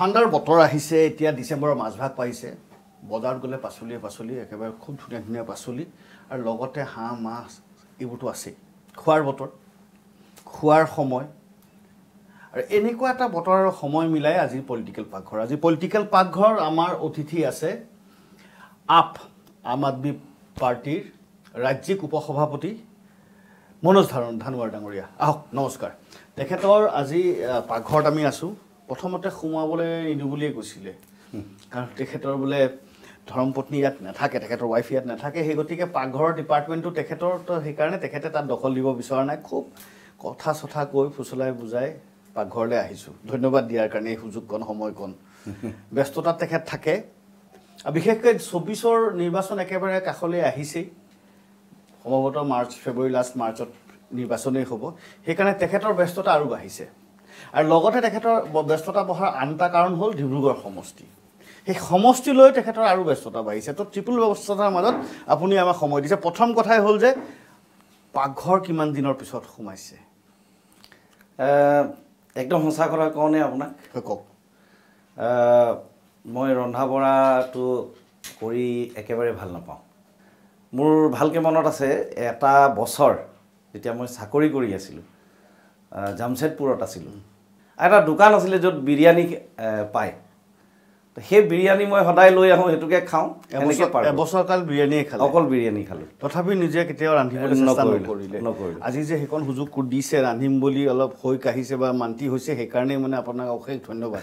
ঠাণ্ডাৰ বতৰ আহিছে এতিয়া ডিচেম্বৰৰ মাজভাগ পাইছে বজাৰত গ'লে পাচলিয়ে পাচলি একেবাৰে খুব ধুনীয়া ধুনীয়া পাচলি আৰু লগতে হাঁহ মাছ এইবোৰতো আছেই খোৱাৰ বতৰ খোৱাৰ সময় আৰু এনেকুৱা এটা বতৰৰ সময় মিলাই আজি পলিটিকেল পাকঘৰ আজি পলিটিকেল পাকঘৰ আমাৰ অতিথি আছে আপ আম আদমি পাৰ্টীৰ ৰাজ্যিক উপসভাপতি মনোজ ধাৰণ ধানুৱাৰ ডাঙৰীয়া আহক নমস্কাৰ তেখেতৰ আজি পাকঘৰত আমি আছোঁ প্ৰথমতে সোমাবলৈ নিদিওঁ বুলিয়ে কৈছিলে কাৰণ তেখেতৰ বোলে ধৰ্মপত্নী ইয়াত নাথাকে তেখেতৰ ৱাইফ ইয়াত নাথাকে সেই গতিকে পাকঘৰৰ ডিপাৰ্টমেণ্টটো তেখেতৰ সেইকাৰণে তেখেতে তাত দখল দিব বিচৰা নাই খুব কথা চথা কৈ ফুচলাই বুজাই পাকঘৰলৈ আহিছোঁ ধন্যবাদ দিয়াৰ কাৰণে এই সুযোগকণ সময়কণ ব্যস্ততাত তেখেত থাকে আৰু বিশেষকৈ চৌবিছৰ নিৰ্বাচন একেবাৰে কাষলৈ আহিছেই সম্ভৱতঃ মাৰ্চ ফেব্ৰুৱাৰী লাষ্ট মাৰ্চত নিৰ্বাচনেই হ'ব সেইকাৰণে তেখেতৰ ব্যস্ততা আৰু বাঢ়িছে আৰু লগতে তেখেতৰ ব্যস্ততা বঢ়াৰ আন এটা কাৰণ হ'ল ডিব্ৰুগড় সমষ্টি সেই সমষ্টিলৈ তেখেতৰ আৰু ব্যস্ততা বাঢ়িছে তো ট্ৰিপল ব্যস্ততাৰ মাজত আপুনি আমাক সময় দিছে প্ৰথম কথাই হ'ল যে পাকঘৰ কিমান দিনৰ পিছত সোমাইছে একদম সঁচা কথা কওঁনে আপোনাক কওক মই ৰন্ধা বঢ়াটো কৰি একেবাৰে ভাল নাপাওঁ মোৰ ভালকৈ মনত আছে এটা বছৰ যেতিয়া মই চাকৰি কৰি আছিলোঁ জামছেদপুৰত আছিলোঁ এটা দোকান আছিলে য'ত বিৰিয়ানী পায় সেই বিৰিয়ানী মই সদায় লৈ আহোঁ সেইটোকে খাওঁ এবছৰ কাল বিৰিয়ানীয়ে খালোঁ অকল বিৰিয়ানী খালোঁ তথাপি নিজে কেতিয়াও ৰান্ধিবলৈ নকৰিলোঁ আজি যে সেইখন সুযোগ দিছে ৰান্ধিম বুলি অলপ হৈ কাঢ়িছে বা মান্তি হৈছে সেইকাৰণে মানে আপোনাক অশেষ ধন্যবাদ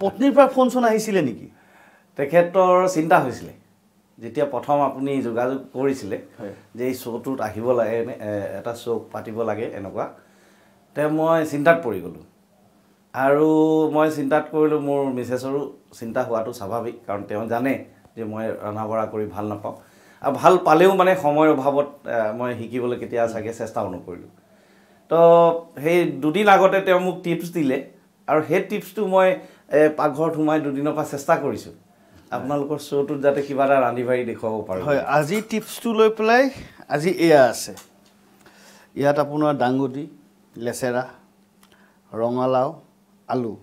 পত্নীৰ পৰা ফোন চোন আহিছিলে নেকি তেখেতৰ চিন্তা হৈছিলে যেতিয়া প্ৰথম আপুনি যোগাযোগ কৰিছিলে যে এই শ্ব'টোত আহিব লাগে এটা শ্ব' পাতিব লাগে এনেকুৱা তে মই চিন্তাত পৰি গ'লোঁ আৰু মই চিন্তাত কৰিলোঁ মোৰ মিছেছৰো চিন্তা হোৱাটো স্বাভাৱিক কাৰণ তেওঁ জানে যে মই ৰন্ধা বঢ়া কৰি ভাল নাপাওঁ আৰু ভাল পালেও মানে সময়ৰ অভাৱত মই শিকিবলৈ কেতিয়া চাগে চেষ্টাও নকৰিলোঁ তো সেই দুদিন আগতে তেওঁ মোক টিপছ দিলে আৰু সেই টিপছটো মই পাকঘৰত সোমাই দুদিনৰ পৰা চেষ্টা কৰিছোঁ আপোনালোকৰ শ্ব'টোত যাতে কিবা এটা ৰান্ধি বাঢ়ি দেখুৱাব পাৰোঁ হয় আজি টিপছটো লৈ পেলাই আজি এয়া আছে ইয়াত আপোনাৰ দাংগুটি লেচেৰা ৰঙালাও আলু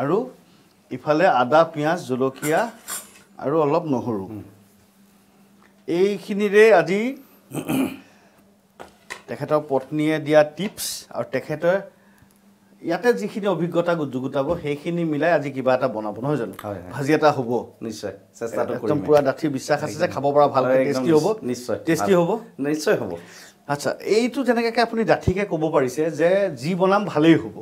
আৰু ইফালে আদা পিঁয়াজ জলকীয়া আৰু অলপ নহৰু এইখিনিৰে আজি তেখেতৰ পত্নীয়ে দিয়া টিপছ আৰু তেখেতে ইয়াতে যিখিনি অভিজ্ঞতা যুগুতাব সেইখিনি মিলাই আজি কিবা এটা বনাব নহয় জানো ভাজি এটা হ'ব নিশ্চয় চেষ্টাটো একদম পূৰা ডাঠিৰ বিশ্বাস আছে যে খাব পৰা ভাল হ'ব নিশ্চয় টেষ্টি হ'ব নিশ্চয় হ'ব আচ্ছা এইটো যেনেকৈ আপুনি ডাঠিকে ক'ব পাৰিছে যে যি বনাম ভালেই হ'ব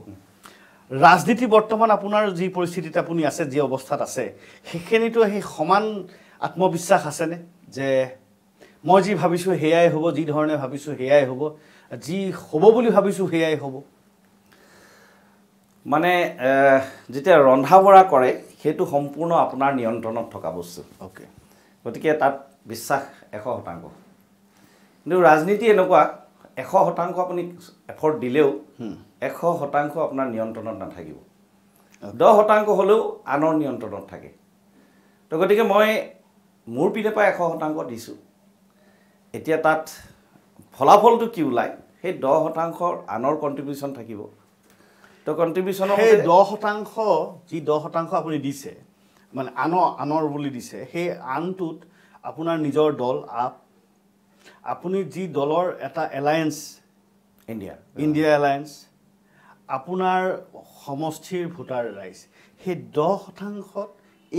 ৰাজনীতি বৰ্তমান আপোনাৰ যি পৰিস্থিতিত আপুনি আছে যি অৱস্থাত আছে সেইখিনিতো সেই সমান আত্মবিশ্বাস আছেনে যে মই যি ভাবিছোঁ সেয়াই হ'ব যি ধৰণে ভাবিছোঁ সেয়াই হ'ব যি হ'ব বুলি ভাবিছোঁ সেয়াই হ'ব মানে যেতিয়া ৰন্ধা বঢ়া কৰে সেইটো সম্পূৰ্ণ আপোনাৰ নিয়ন্ত্ৰণত থকা বস্তু অ'কে গতিকে তাত বিশ্বাস এশ শতাংশ কিন্তু ৰাজনীতি এনেকুৱা এশ শতাংশ আপুনি এফৰ্ট দিলেও এশ শতাংশ আপোনাৰ নিয়ন্ত্ৰণত নাথাকিব দহ শতাংশ হ'লেও আনৰ নিয়ন্ত্ৰণত থাকে তো গতিকে মই মোৰ পিনে পৰা এশ শতাংশ দিছোঁ এতিয়া তাত ফলাফলটো কি ওলায় সেই দহ শতাংশৰ আনৰ কণ্ট্ৰিবিউশ্যন থাকিব তো কণ্ট্ৰিবিউশ্যনৰ সেই দহ শতাংশ যি দহ শতাংশ আপুনি দিছে মানে আনৰ আনৰ বুলি দিছে সেই আনটোত আপোনাৰ নিজৰ দল আপ আপুনি যি দলৰ এটা এলায়েন্স ইণ্ডিয়া ইণ্ডিয়া এলায়েন্স আপোনাৰ সমষ্টিৰ ভোটাৰ ৰাইজ সেই দহ শতাংশত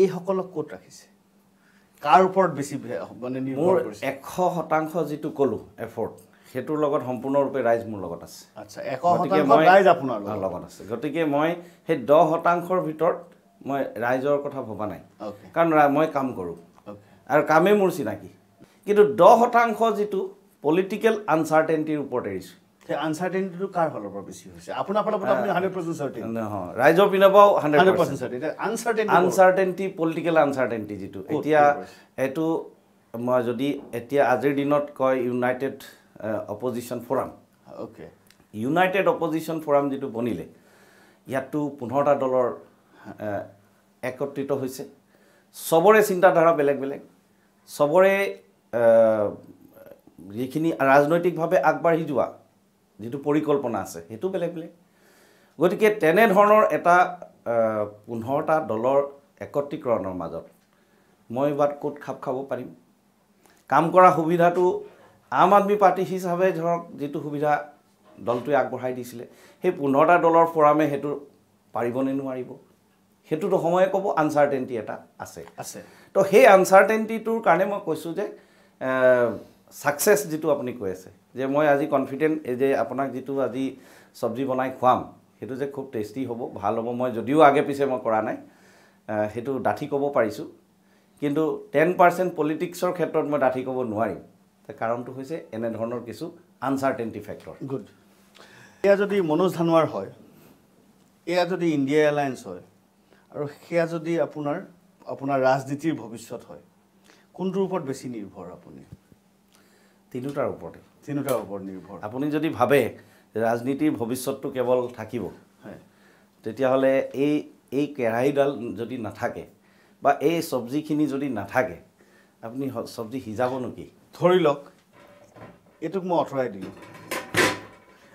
এইসকলক ক'ত ৰাখিছে কাৰ ওপৰত বেছি মানে মোৰ এশ শতাংশ যিটো ক'লোঁ এফৰ্ট সেইটোৰ লগত সম্পূৰ্ণৰূপে ৰাইজ মোৰ লগত আছে লগত আছে গতিকে মই সেই দহ শতাংশৰ ভিতৰত মই ৰাইজৰ কথা ভবা নাই কাৰণ মই কাম কৰোঁ আৰু কামেই মোৰ চিনাকি কিন্তু দহ শতাংশ যিটো পলিটিকেল আনচাৰ্টেনিটিৰ ওপৰত এৰিছোঁ সেই আনচাৰ্টেনিটিটো কাৰ ফালৰ পৰা বেছি হৈছে আপোনাৰ ফালৰ পৰা হাণ্ড্ৰেড পাৰ্চেণ্ট চাৰ্টি নহয় ৰাইজৰ পিনৰ পৰাও হাণ্ড্ৰেড পাৰ্চেণ্ট চাৰ্টি আনচাৰ্টেনিটি আনচাৰ্টেনিটি পলিটিকেল আনচাৰ্টেনিটি যিটো এতিয়া এইটো মই যদি এতিয়া আজিৰ দিনত কয় united opposition forum okay united opposition forum যিটো বনিলে ইয়াততো পোন্ধৰটা দলৰ একত্ৰিত হৈছে চবৰে চিন্তাধাৰা বেলেগ বেলেগ চবৰে যিখিনি ৰাজনৈতিকভাৱে আগবাঢ়ি যোৱা যিটো পৰিকল্পনা আছে সেইটো বেলেগ বেলেগ গতিকে তেনেধৰণৰ এটা পোন্ধৰটা দলৰ একত্ৰীকৰণৰ মাজত মই বাট ক'ত খাপ খাব পাৰিম কাম কৰা সুবিধাটো আম আদমি পাৰ্টী হিচাপে ধৰক যিটো সুবিধা দলটোৱে আগবঢ়াই দিছিলে সেই পোন্ধৰটা দলৰ ফৰামে সেইটো পাৰিবনে নোৱাৰিব সেইটোতো সময়ে ক'ব আনচাৰ্টেণ্টি এটা আছে আছে তো সেই আনচাৰ্টেনটিটোৰ কাৰণে মই কৈছোঁ যে ছাকচেছ যিটো আপুনি কৈ আছে যে মই আজি কনফিডেণ্ট যে আপোনাক যিটো আজি চব্জি বনাই খুৱাম সেইটো যে খুব টেষ্টি হ'ব ভাল হ'ব মই যদিও আগে পিছে মই কৰা নাই সেইটো ডাঠি ক'ব পাৰিছোঁ কিন্তু টেন পাৰ্চেণ্ট পলিটিক্সৰ ক্ষেত্ৰত মই ডাঠি ক'ব নোৱাৰিম কাৰণটো হৈছে এনেধৰণৰ কিছু আনচাৰ্টেণ্টি ফেক্টৰ গুড এয়া যদি মনোজ ধানোৱাৰ হয় এয়া যদি ইণ্ডিয়া এলায়েঞ্চ হয় আৰু সেয়া যদি আপোনাৰ আপোনাৰ ৰাজনীতিৰ ভৱিষ্যত হয় কোনটোৰ ওপৰত বেছি নিৰ্ভৰ আপুনি তিনিওটাৰ ওপৰতে তিনিওটাৰ ওপৰত নিৰ্ভৰ আপুনি যদি ভাবে ৰাজনীতিৰ ভৱিষ্যতটো কেৱল থাকিব হয় তেতিয়াহ'লে এই এই কেৰাহীডাল যদি নাথাকে বা এই চব্জিখিনি যদি নাথাকে আপুনি চব্জি সিজাব নেকি ধৰি লওক এইটোক মই আঁতৰাই দিলোঁ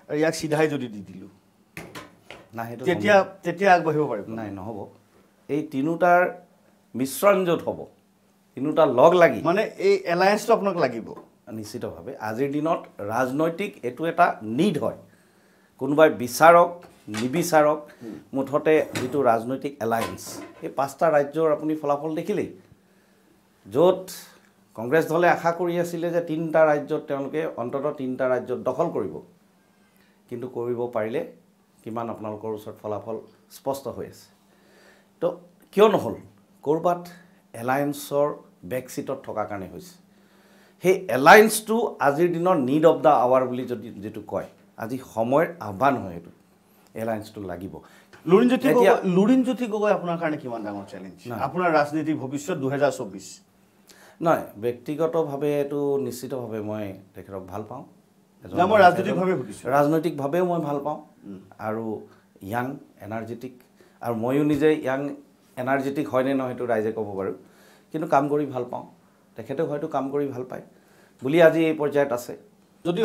আৰু ইয়াক চিধাই যদি দি দিলোঁ নাই তেতিয়া তেতিয়া আগবাঢ়িব পাৰিব নাই নহ'ব এই তিনিওটাৰ মিশ্ৰণ য'ত হ'ব কিন্তু লগ লাগি মানে এই এলায়েঞ্চটো আপোনাক লাগিব নিশ্চিতভাৱে আজিৰ দিনত ৰাজনৈতিক এইটো এটা নিড হয় কোনোবাই বিচাৰক নিবিচাৰক মুঠতে যিটো ৰাজনৈতিক এলায়েঞ্চ সেই পাঁচটা ৰাজ্যৰ আপুনি ফলাফল দেখিলেই য'ত কংগ্ৰেছ দলে আশা কৰি আছিলে যে তিনিটা ৰাজ্যত তেওঁলোকে অন্ততঃ তিনিটা ৰাজ্যত দখল কৰিব কিন্তু কৰিব পাৰিলে কিমান আপোনালোকৰ ওচৰত ফলাফল স্পষ্ট হৈ আছে তো কিয় নহ'ল ক'ৰবাত এলায়েঞ্চৰ বেক ছিটত থকাৰ কাৰণে হৈছে সেই এলায়েন্সটো আজিৰ দিনৰ নিড অফ দ্য আৱাৰ বুলি যদি যিটো কয় আজি সময়ৰ আহ্বান হয় সেইটো এলায়েঞ্চটো লাগিব লুৰিণজ্যোতি লুৰিণজ্যোতি গগৈ আপোনাৰ কাৰণে কিমান ডাঙৰ চেলেঞ্জ আপোনাৰ ৰাজনীতিৰ ভৱিষ্যত দুহেজাৰ চৌব্বিছ নাই ব্যক্তিগতভাৱে এইটো নিশ্চিতভাৱে মই তেখেতক ভাল পাওঁ মই ৰাজনৈতিকভাৱে ৰাজনৈতিকভাৱেও মই ভাল পাওঁ আৰু য়াং এনাৰ্জেটিক আৰু ময়ো নিজে য়াং এনাৰ্জেটিক হয়নে নহয় সেইটো ৰাইজে ক'ব পাৰোঁ কিন্তু কাম কৰি ভাল পাওঁ তেখেতেও হয়তো কাম কৰি ভাল পায় বুলি আজি এই পৰ্যায়ত আছে যদি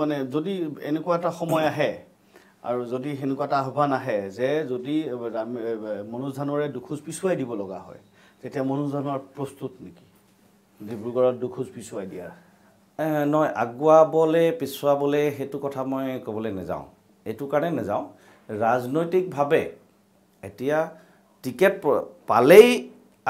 মানে যদি এনেকুৱা এটা সময় আহে আৰু যদি সেনেকুৱা এটা আহ্বান আহে যে যদি মনোজ ধানৰে দুখোজ পিছুৱাই দিব লগা হয় তেতিয়া মনোজ ধানৰ প্ৰস্তুত নেকি ডিব্ৰুগড়ত দুখোজ পিছুৱাই দিয়া নহয় আগুৱাবলৈ পিছুৱাবলৈ সেইটো কথা মই ক'বলৈ নাযাওঁ এইটো কাৰণে নাযাওঁ ৰাজনৈতিকভাৱে এতিয়া টিকেট পালেই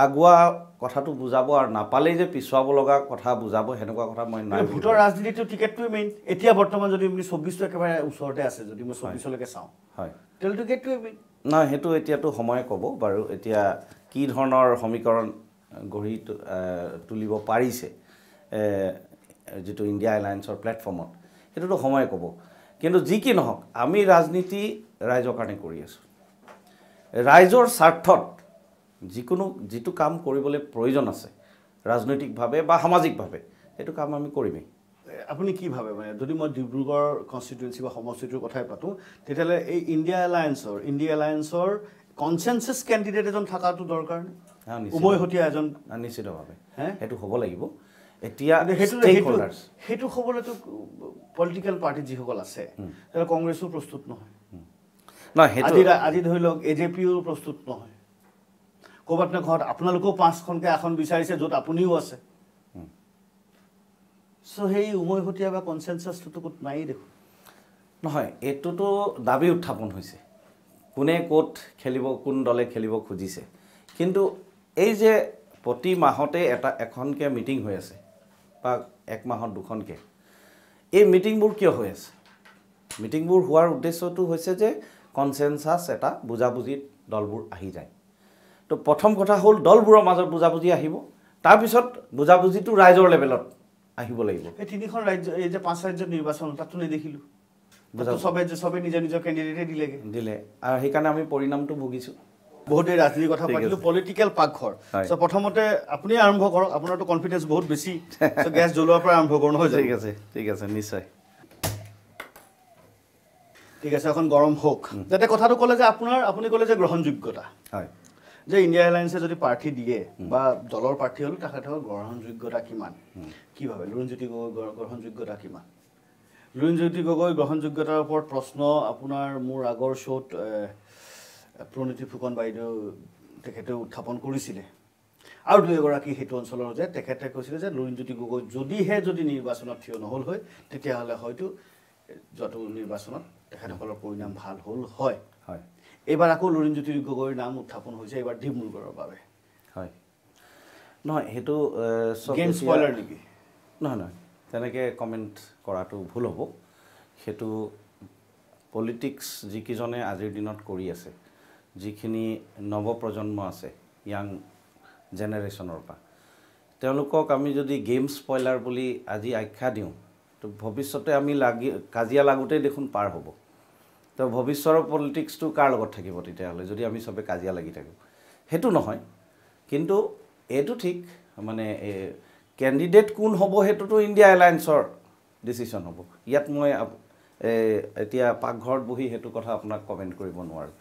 আগুৱা কথাটো বুজাব আৰু নাপালেই যে পিছুৱাব লগা কথা বুজাব সেনেকুৱা কথা মই নাই ভোটৰ ৰাজনীতিটো টিকেটটোৱে মেইন এতিয়া বৰ্তমান যদি আপুনি চৌব্বিছটো একেবাৰে ওচৰতে আছে যদি মই চৌব্বিছলৈকে চাওঁ হয় তেল টিকেটটোৱে মেইন নহয় সেইটো এতিয়াতো সময়ে ক'ব বাৰু এতিয়া কি ধৰণৰ সমীকৰণ গঢ়ি তুলিব পাৰিছে যিটো ইণ্ডিয়া এলায়েন্সৰ প্লেটফৰ্মত সেইটোতো সময়ে ক'ব কিন্তু যি কি নহওক আমি ৰাজনীতি ৰাইজৰ কাৰণে কৰি আছোঁ ৰাইজৰ স্বাৰ্থত যিকোনো যিটো কাম কৰিবলৈ প্ৰয়োজন আছে ৰাজনৈতিকভাৱে বা সামাজিকভাৱে সেইটো কাম আমি কৰিমেই আপুনি কি ভাবে মানে যদি মই ডিব্ৰুগড় কনষ্টিটুৱেঞ্চি বা সমষ্টিটোৰ কথাই পাতোঁ তেতিয়াহ'লে এই ইণ্ডিয়া এলায়েন্সৰ ইণ্ডিয়া এলায়েঞ্চৰ কনচেঞ্চাছ কেণ্ডিডেট এজন থকাটো দৰকাৰ উভয়সতীয়া এজন নিশ্চিতভাৱে সেইটো হ'ব লাগিব এতিয়া সেইটো হ'বলৈতো পলিটিকেল পাৰ্টি যিসকল আছে কংগ্ৰেছো প্ৰস্তুত নহয় নহয় আজি ধৰি লওক এ জে পিও প্ৰস্তুত নহয় ক'ৰবাত নে ঘৰত আপোনালোকেও পাঁচখনকৈ আসন বিচাৰিছে য'ত আপুনিও আছে চ' সেই উমৈহতীয়া বা কনচেনচাছটোতো ক'ত নাই দেখোন নহয় এইটোতো দাবী উত্থাপন হৈছে কোনে ক'ত খেলিব কোন দলে খেলিব খুজিছে কিন্তু এই যে প্ৰতি মাহতে এটা এখনকৈ মিটিং হৈ আছে বা একমাহত দুখনকৈ এই মিটিংবোৰ কিয় হৈ আছে মিটিংবোৰ হোৱাৰ উদ্দেশ্যটো হৈছে যে কনচেনচাছ এটা বুজাবুজিত দলবোৰ আহি যায় তো প্ৰথম কথা হ'ল দলবোৰৰ মাজত বুজাবুজি আহিব তাৰপিছত বুজাবুজিটো ৰাইজৰ লেভেলত আহিব লাগিব এই তিনিখন ৰাজ্য এই যে পাঁচ ৰাজ্যৰ নিৰ্বাচন তাতো নেদেখিলোঁ চবে চবে নিজৰ নিজৰ কেণ্ডিডেটে দিলেগৈ দিলে আৰু সেইকাৰণে আমি পৰিণামটো ভুগিছোঁ বহুত ৰাজনীতিৰ কথা পাতিলোঁ পলিটিকেল পাকঘৰ চ' প্ৰথমতে আপুনি আৰম্ভ কৰক আপোনাৰতো কনফিডেঞ্চ বহুত বেছি গেছ জ্বলোৱাৰ পৰা আৰম্ভ কৰোঁ নহয় ঠিক আছে ঠিক আছে নিশ্চয় ঠিক আছে এখন গৰম হওক যাতে কথাটো ক'লে যে আপোনাৰ আপুনি ক'লে যে গ্ৰহণযোগ্যতা হয় যে ইণ্ডিয়া এলায়েন্সে যদি প্ৰাৰ্থী দিয়ে বা দলৰ প্ৰাৰ্থী হ'ল তেখেতৰ গ্ৰহণযোগ্যতা কিমান কিভাৱে লুণজ্যোতি গগৈ গ্ৰহণযোগ্যতা কিমান লুণজ্যোতি গগৈ গ্ৰহণযোগ্যতাৰ ওপৰত প্ৰশ্ন আপোনাৰ মোৰ আগৰ শ্ব'ত প্ৰণীতি ফুকন বাইদেউ তেখেতে উত্থাপন কৰিছিলে আৰু দুই এগৰাকী সেইটো অঞ্চলৰ যে তেখেতে কৈছিলে যে লুণজ্যোতি গগৈ যদিহে যদি নিৰ্বাচনত থিয় নহ'ল হয় তেতিয়াহ'লে হয়তো যতু নিৰ্বাচনত তেখেতসকলৰ পৰিণাম ভাল হ'ল হয় হয় এইবাৰ আকৌ লুৰিণজ্যোতি গগৈৰ নাম উত্থাপন হৈছে এইবাৰ ডিব্ৰুগড়ৰ বাবে হয় নহয় সেইটো গেম স্পইলাৰ নেকি নহয় নহয় তেনেকৈ কমেণ্ট কৰাটো ভুল হ'ব সেইটো পলিটিক্স যিকেইজনে আজিৰ দিনত কৰি আছে যিখিনি নৱপ্ৰজন্ম আছে য়াং জেনেৰেশ্যনৰ পৰা তেওঁলোকক আমি যদি গেম স্পইলাৰ বুলি আজি আখ্যা দিওঁ তো ভৱিষ্যতে আমি লাগি কাজিয়া লাগোঁতেই দেখোন পাৰ হ'ব তো ভৱিষ্যৰ পলিটিক্সটো কাৰ লগত থাকিব তেতিয়াহ'লে যদি আমি চবে কাজিয়া লাগি থাকোঁ সেইটো নহয় কিন্তু এইটো ঠিক মানে কেণ্ডিডেট কোন হ'ব সেইটোতো ইণ্ডিয়া এলায়েন্সৰ ডিচিশ্যন হ'ব ইয়াত মই এতিয়া পাকঘৰত বহি সেইটো কথা আপোনাক কমেণ্ট কৰিব নোৱাৰোঁ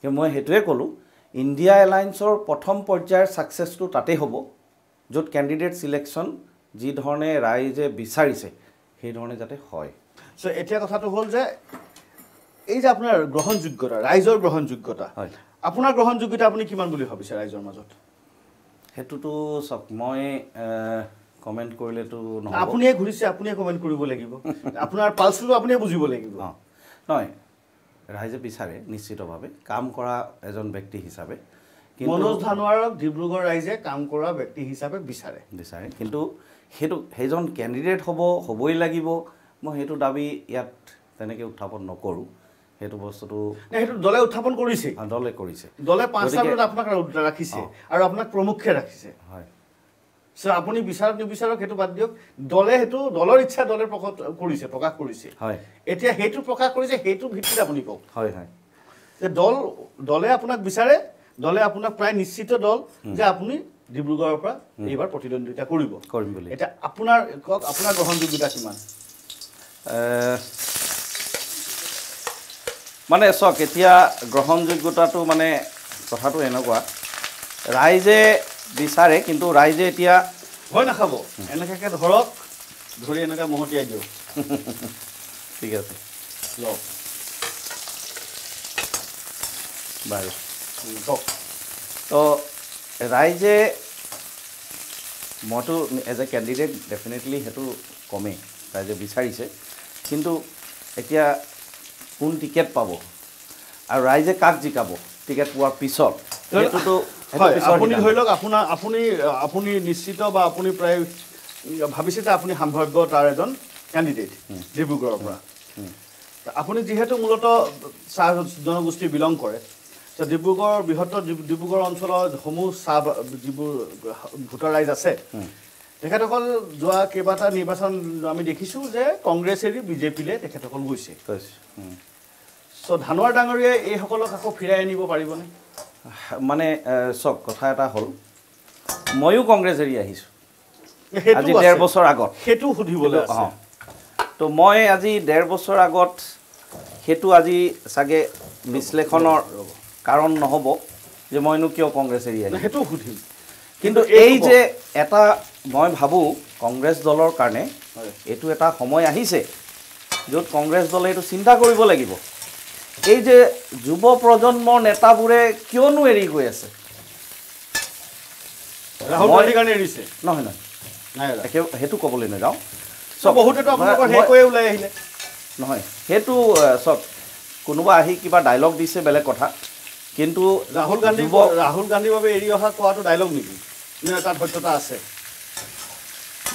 কিন্তু মই সেইটোৱে ক'লোঁ ইণ্ডিয়া এলায়েন্সৰ প্ৰথম পৰ্যায়ৰ ছাকচেছটো তাতেই হ'ব য'ত কেণ্ডিডেট চিলেকশ্যন যিধৰণে ৰাইজে বিচাৰিছে সেইধৰণে যাতে হয় চ' এতিয়া কথাটো হ'ল যে এই যে আপোনাৰ গ্ৰহণযোগ্যতা ৰাইজৰ গ্ৰহণযোগ্যতা আপোনাৰ গ্ৰহণযোগ্যতা আপুনি কিমান বুলি ভাবিছে ৰাইজৰ মাজত সেইটোতো চাওক মই কমেণ্ট কৰিলেতো নহয় আপুনিয়ে ঘূৰিছে আপুনিয়ে কমেণ্ট কৰিব লাগিব আপোনাৰ পালচটো আপুনিয়ে বুজিব লাগিব অঁ নহয় ৰাইজে বিচাৰে নিশ্চিতভাৱে কাম কৰা এজন ব্যক্তি হিচাপে মনোজ ধানোৱাৰক ডিব্ৰুগড় ৰাইজে কাম কৰা ব্যক্তি হিচাপে বিচাৰে বিচাৰে কিন্তু সেইটো সেইজন কেণ্ডিডেট হ'ব হ'বই লাগিব মই সেইটো দাবী ইয়াত তেনেকৈ উত্থাপন নকৰোঁ সেইটো বস্তুটো সেইটো দলে উত্থাপন কৰিছে দলে কৰিছে দলে পাঁচটা আপোনাক ৰাখিছে আৰু আপোনাক প্ৰমুখ্যে ৰাখিছে হয় আপুনি বিচাৰক নিবিচাৰক সেইটো বাদ দিয়ক দলে সেইটো দলৰ ইচ্ছা দলে প্ৰকট কৰিছে প্ৰকাশ কৰিছে হয় এতিয়া সেইটো প্ৰকাশ কৰিছে সেইটো ভিত্তিত আপুনি কওক হয় হয় যে দল দলে আপোনাক বিচাৰে দলে আপোনাক প্ৰায় নিশ্চিত দল যে আপুনি ডিব্ৰুগড়ৰ পৰা এইবাৰ প্ৰতিদ্বন্দ্বিতা কৰিব কৰিম বুলি এতিয়া আপোনাৰ কওক আপোনাৰ গ্ৰহণযোগ্যতা কিমান মানে চক এতিয়া গ্ৰহণযোগ্যতাটো মানে কথাটো এনেকুৱা ৰাইজে বিচাৰে কিন্তু ৰাইজে এতিয়া ভয় নাখাব এনেকৈ ধৰক ধৰি এনেকৈ মহতিয়াই দিয়ক ঠিক আছে লওক বাৰু কওক তো ৰাইজে মইতো এজ এ কেণ্ডিডেট ডেফিনেটলি সেইটো কমেই ৰাইজে বিচাৰিছে কিন্তু এতিয়া কোন টিকেট পাব আৰু ৰাইজে কাক জিকাব টিকেট পোৱাৰ পিছত সেইটোতো আপুনি ধৰি লওক আপোনাৰ আপুনি আপুনি নিশ্চিত বা আপুনি প্ৰায় ভাবিছে যে আপুনি সাম্ভাৱ্য তাৰ এজন কেণ্ডিডেট ডিব্ৰুগড়ৰ পৰা আপুনি যিহেতু মূলতঃ চাহ জনগোষ্ঠী বিলং কৰে তো ডিব্ৰুগড় বৃহত্তৰ ডিব্ৰুগড় অঞ্চলৰ সমূহ চাহ যিবোৰ ভোটাৰ ৰাইজ আছে তেখেতসকল যোৱা কেইবাটাও নিৰ্বাচন আমি দেখিছোঁ যে কংগ্ৰেছ এৰি বিজেপিলৈ তেখেতসকল গৈছে চ' ধানৰ ডাঙৰীয়াই এইসকলক আকৌ ফিৰাই আনিব পাৰিবনে মানে চাওক কথা এটা হ'ল ময়ো কংগ্ৰেছ এৰি আহিছোঁ আজি ডেৰ বছৰ আগত সেইটো সুধিবলৈ অঁ ত' মই আজি ডেৰ বছৰ আগত সেইটো আজি চাগে বিশ্লেষণৰ কাৰণ নহ'ব যে মইনো কিয় কংগ্ৰেছ এৰি আহিছোঁ সেইটো সুধিম কিন্তু এই যে এটা মই ভাবোঁ কংগ্ৰেছ দলৰ কাৰণে এইটো এটা সময় আহিছে য'ত কংগ্ৰেছ দলে এইটো চিন্তা কৰিব লাগিব এই যে যুৱ প্ৰজন্মৰ নেতাবোৰে কিয়নো এৰি গৈ আছে নহয় নহয় সেইটো ক'বলৈ নাযাওঁ নহয় সেইটো চব কোনোবা আহি কিবা ডাইলগ দিছে বেলেগ কথা কিন্তু ৰাহুল গান্ধী ৰাহুল গান্ধীৰ বাবে এৰি অহা কোৱাটো ডাইলগ নেকি তাত সত্যতা আছে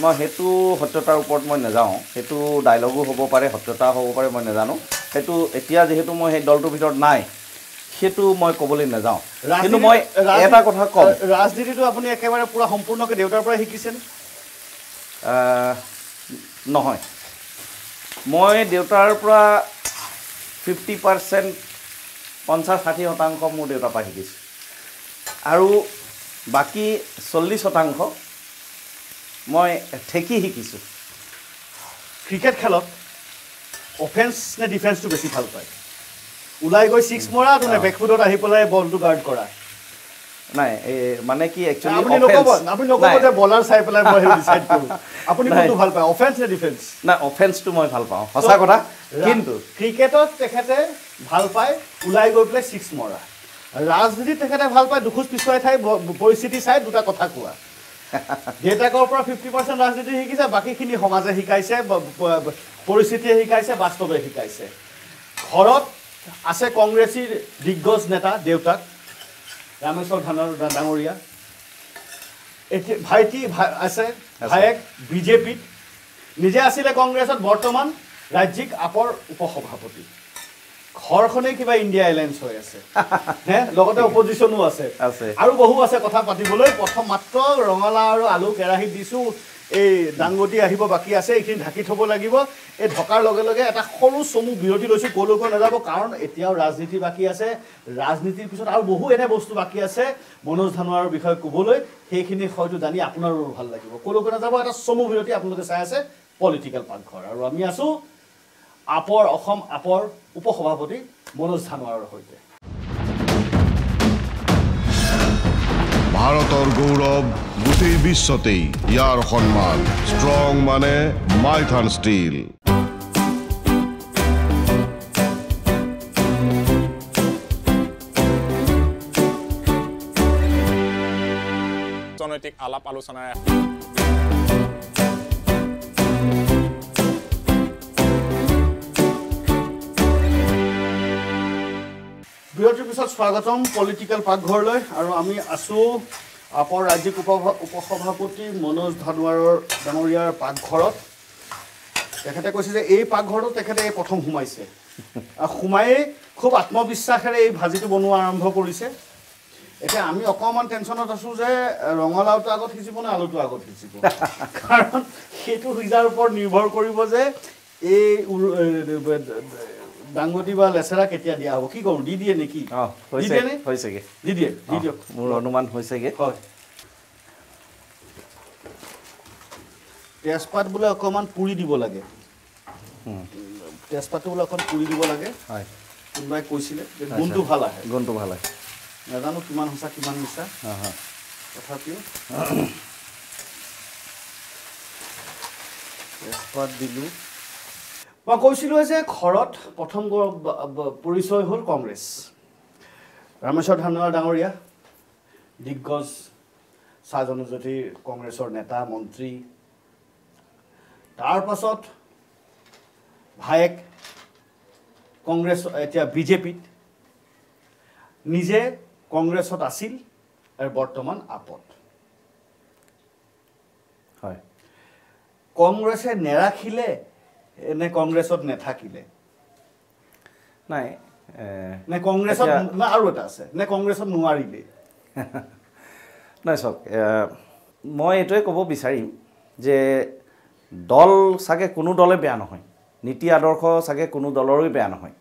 মই সেইটো সত্যতাৰ ওপৰত মই নাযাওঁ সেইটো ডাইলগো হ'ব পাৰে সত্যতা হ'ব পাৰে মই নাজানো সেইটো এতিয়া যিহেতু মই সেই দলটোৰ ভিতৰত নাই সেইটো মই ক'বলৈ নাযাওঁ কিন্তু মই এটা কথা কওঁ ৰাজনীতিটো আপুনি একেবাৰে পূৰা সম্পূৰ্ণকৈ দেউতাৰ পৰা শিকিছে নহয় মই দেউতাৰ পৰা ফিফটি পাৰ্চেণ্ট পঞ্চাছ ষাঠি শতাংশ মোৰ দেউতাৰ পৰা শিকিছোঁ আৰু বাকী চল্লিছ শতাংশ মই ঠেকি শিকিছোঁ ক্ৰিকেট খেলত অফেন্স নে ডিফেন্সটো বেছি ভাল পায় ওলাই গৈ ছিক্স মৰা নে বেকফুটত আহি পেলাই বলটো গাৰ্ড কৰা নাই এই মানে কি একচুৱেলি ভাল পায় নাই অফেন্সটো মই ভাল পাওঁ সঁচা কথা কিন্তু ক্ৰিকেটত তেখেতে ভাল পায় ওলাই গৈ পেলাই ছিক্স মৰা ৰাজনীতিত তেখেতে ভাল পায় দুখোজ পিছুৱাই থাই পৰিস্থিতি চাই দুটা কথা কোৱা দেউতাকৰ পৰা ফিফটি পাৰ্চেণ্ট ৰাজনীতি শিকিছে বাকীখিনি সমাজে শিকাইছে পৰিস্থিতিয়ে শিকাইছে বাস্তৱে শিকাইছে ঘৰত আছে কংগ্ৰেছীৰ দিগ্গজ নেতা দেউতাক ৰামেশ্বৰ ধানৰ ডাঙৰীয়া এতিয়া ভাইটি আছে ভায়েক বিজেপিত নিজে আছিলে কংগ্ৰেছত বৰ্তমান ৰাজ্যিক আপৰ উপসভাপতি ঘৰখনে কিবা ইণ্ডিয়া এলায়েন্স হৈ আছে হে লগতে অপজিচনো আছে আৰু বহু আছে কথা পাতিবলৈ প্ৰথম মাত্ৰ ৰঙালাও আৰু আলু কেৰাহীত দিছোঁ এই দাংগতি আহিব বাকী আছে এইখিনি ঢাকি থ'ব লাগিব এই ঢকাৰ লগে লগে এটা সৰু চমু বিৰতি লৈছোঁ ক'লৈকো নাযাব কাৰণ এতিয়াও ৰাজনীতি বাকী আছে ৰাজনীতিৰ পিছত আৰু বহু এনে বস্তু বাকী আছে মনোজ ধানোৱাৰ বিষয়ে ক'বলৈ সেইখিনি হয়তো জানি আপোনাৰো ভাল লাগিব ক'লৈকো নাযাব এটা চমু বিৰতি আপোনালোকে চাই আছে পলিটিকেল পাকঘৰ আৰু আমি আছোঁ আপৰ অসম আপৰ উপসভাপতি মনোজ ধানোৱাৰৰ সৈতে ভাৰতৰ গৌৰৱ গোটেই বিশ্বতেই ইয়াৰ সন্মান ষ্ট্ৰং মানে মাইথান ষ্টীল আলাপ আলোচনায় বিৰতিৰ পিছত স্বাগতম পলিটিকেল পাকঘৰলৈ আৰু আমি আছোঁ আপৰ ৰাজ্যিক উপসভাপতি মনোজ ধানোৱাৰৰ ডাঙৰীয়াৰ পাকঘৰত তেখেতে কৈছে যে এই পাকঘৰটো তেখেতে এই প্ৰথম সোমাইছে আৰু সোমায়েই খুব আত্মবিশ্বাসেৰে এই ভাজিটো বনোৱা আৰম্ভ কৰিছে এতিয়া আমি অকণমান টেনশ্যনত আছোঁ যে ৰঙালাওটো আগত সিজিব নে আলুটো আগত সিজিব কাৰণ সেইটো সিজাৰ ওপৰত নিৰ্ভৰ কৰিব যে এই ডাঙ্গুটি বা লেচেৰা কেতিয়া দিয়া হ'ব কি কৰোঁ দি দিয়ে নেকি মোৰ অনুমান হৈছেগে হয় তেজপাত বোলে অকণমান পুৰি দিব লাগে তেজপাতটো বোলে অকণ পুৰি দিব লাগে হয় কোনোবাই কৈছিলে গোন্ধটো ভাল আহে গোন্ধটো ভাল আহে নাজানো কিমান সঁচা কিমান মিছা তথাপিও তেজপাত দিলোঁ মই কৈছিলোঁ যে ঘৰত প্ৰথম পৰিচয় হ'ল কংগ্ৰেছ ৰামেশ্বৰ ধানোৱাল ডাঙৰীয়া দিগ্গজ চাহ জনজাতিৰ কংগ্ৰেছৰ নেতা মন্ত্ৰী তাৰপাছত ভায়েক কংগ্ৰেছ এতিয়া বিজেপিত নিজে কংগ্ৰেছত আছিল আৰু বৰ্তমান আপদ হয় কংগ্ৰেছে নেৰাখিলে এনে কংগ্ৰেছত নেথাকিলে নাই নে কংগ্ৰেছত আৰু এটা আছে নে কংগ্ৰেছত নোৱাৰিলে নাই চাওক মই এইটোৱে ক'ব বিচাৰিম যে দল চাগে কোনো দলে বেয়া নহয় নীতি আদৰ্শ চাগে কোনো দলৰো বেয়া নহয়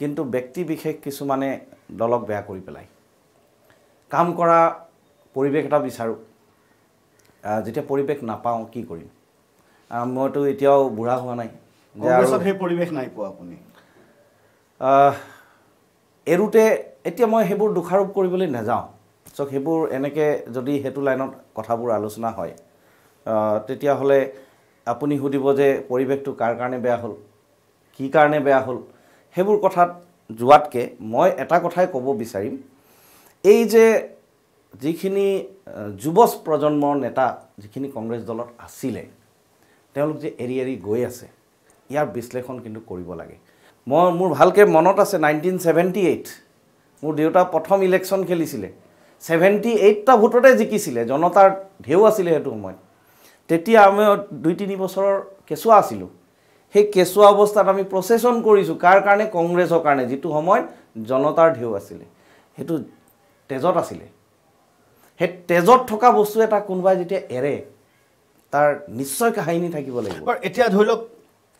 কিন্তু ব্যক্তি বিশেষ কিছুমানে দলক বেয়া কৰি পেলায় কাম কৰা পৰিৱেশ এটা বিচাৰোঁ যেতিয়া পৰিৱেশ নাপাওঁ কি কৰিম আৰু মইতো এতিয়াও বুঢ়া হোৱা নাই সেই পৰিৱেশ নাই পোৱা আপুনি এৰোতে এতিয়া মই সেইবোৰ দোষাৰোপ কৰিবলৈ নাযাওঁ চক সেইবোৰ এনেকৈ যদি সেইটো লাইনত কথাবোৰ আলোচনা হয় তেতিয়াহ'লে আপুনি সুধিব যে পৰিৱেশটো কাৰ কাৰণে বেয়া হ'ল কি কাৰণে বেয়া হ'ল সেইবোৰ কথাত যোৱাতকৈ মই এটা কথাই ক'ব বিচাৰিম এই যে যিখিনি যুৱ প্ৰজন্মৰ নেতা যিখিনি কংগ্ৰেছ দলত আছিলে তেওঁলোক যে এৰি এৰি গৈ আছে ইয়াৰ বিশ্লেষণ কিন্তু কৰিব লাগে মই মোৰ ভালকৈ মনত আছে নাইনটিন চেভেণ্টি এইট মোৰ দেউতা প্ৰথম ইলেকশ্যন খেলিছিলে ছেভেণ্টি এইটটা ভোটতে জিকিছিলে জনতাৰ ঢেউ আছিলে সেইটো সময়ত তেতিয়া আমি দুই তিনি বছৰৰ কেঁচুৱা আছিলোঁ সেই কেঁচুৱা অৱস্থাত আমি প্ৰচেচন কৰিছোঁ কাৰ কাৰণে কংগ্ৰেছৰ কাৰণে যিটো সময়ত জনতাৰ ঢেউ আছিলে সেইটো তেজত আছিলে সেই তেজত থকা বস্তু এটা কোনোবাই যেতিয়া এৰে তাৰ নিশ্চয় কাহিনী থাকিব লাগিব বাৰু এতিয়া ধৰি লওক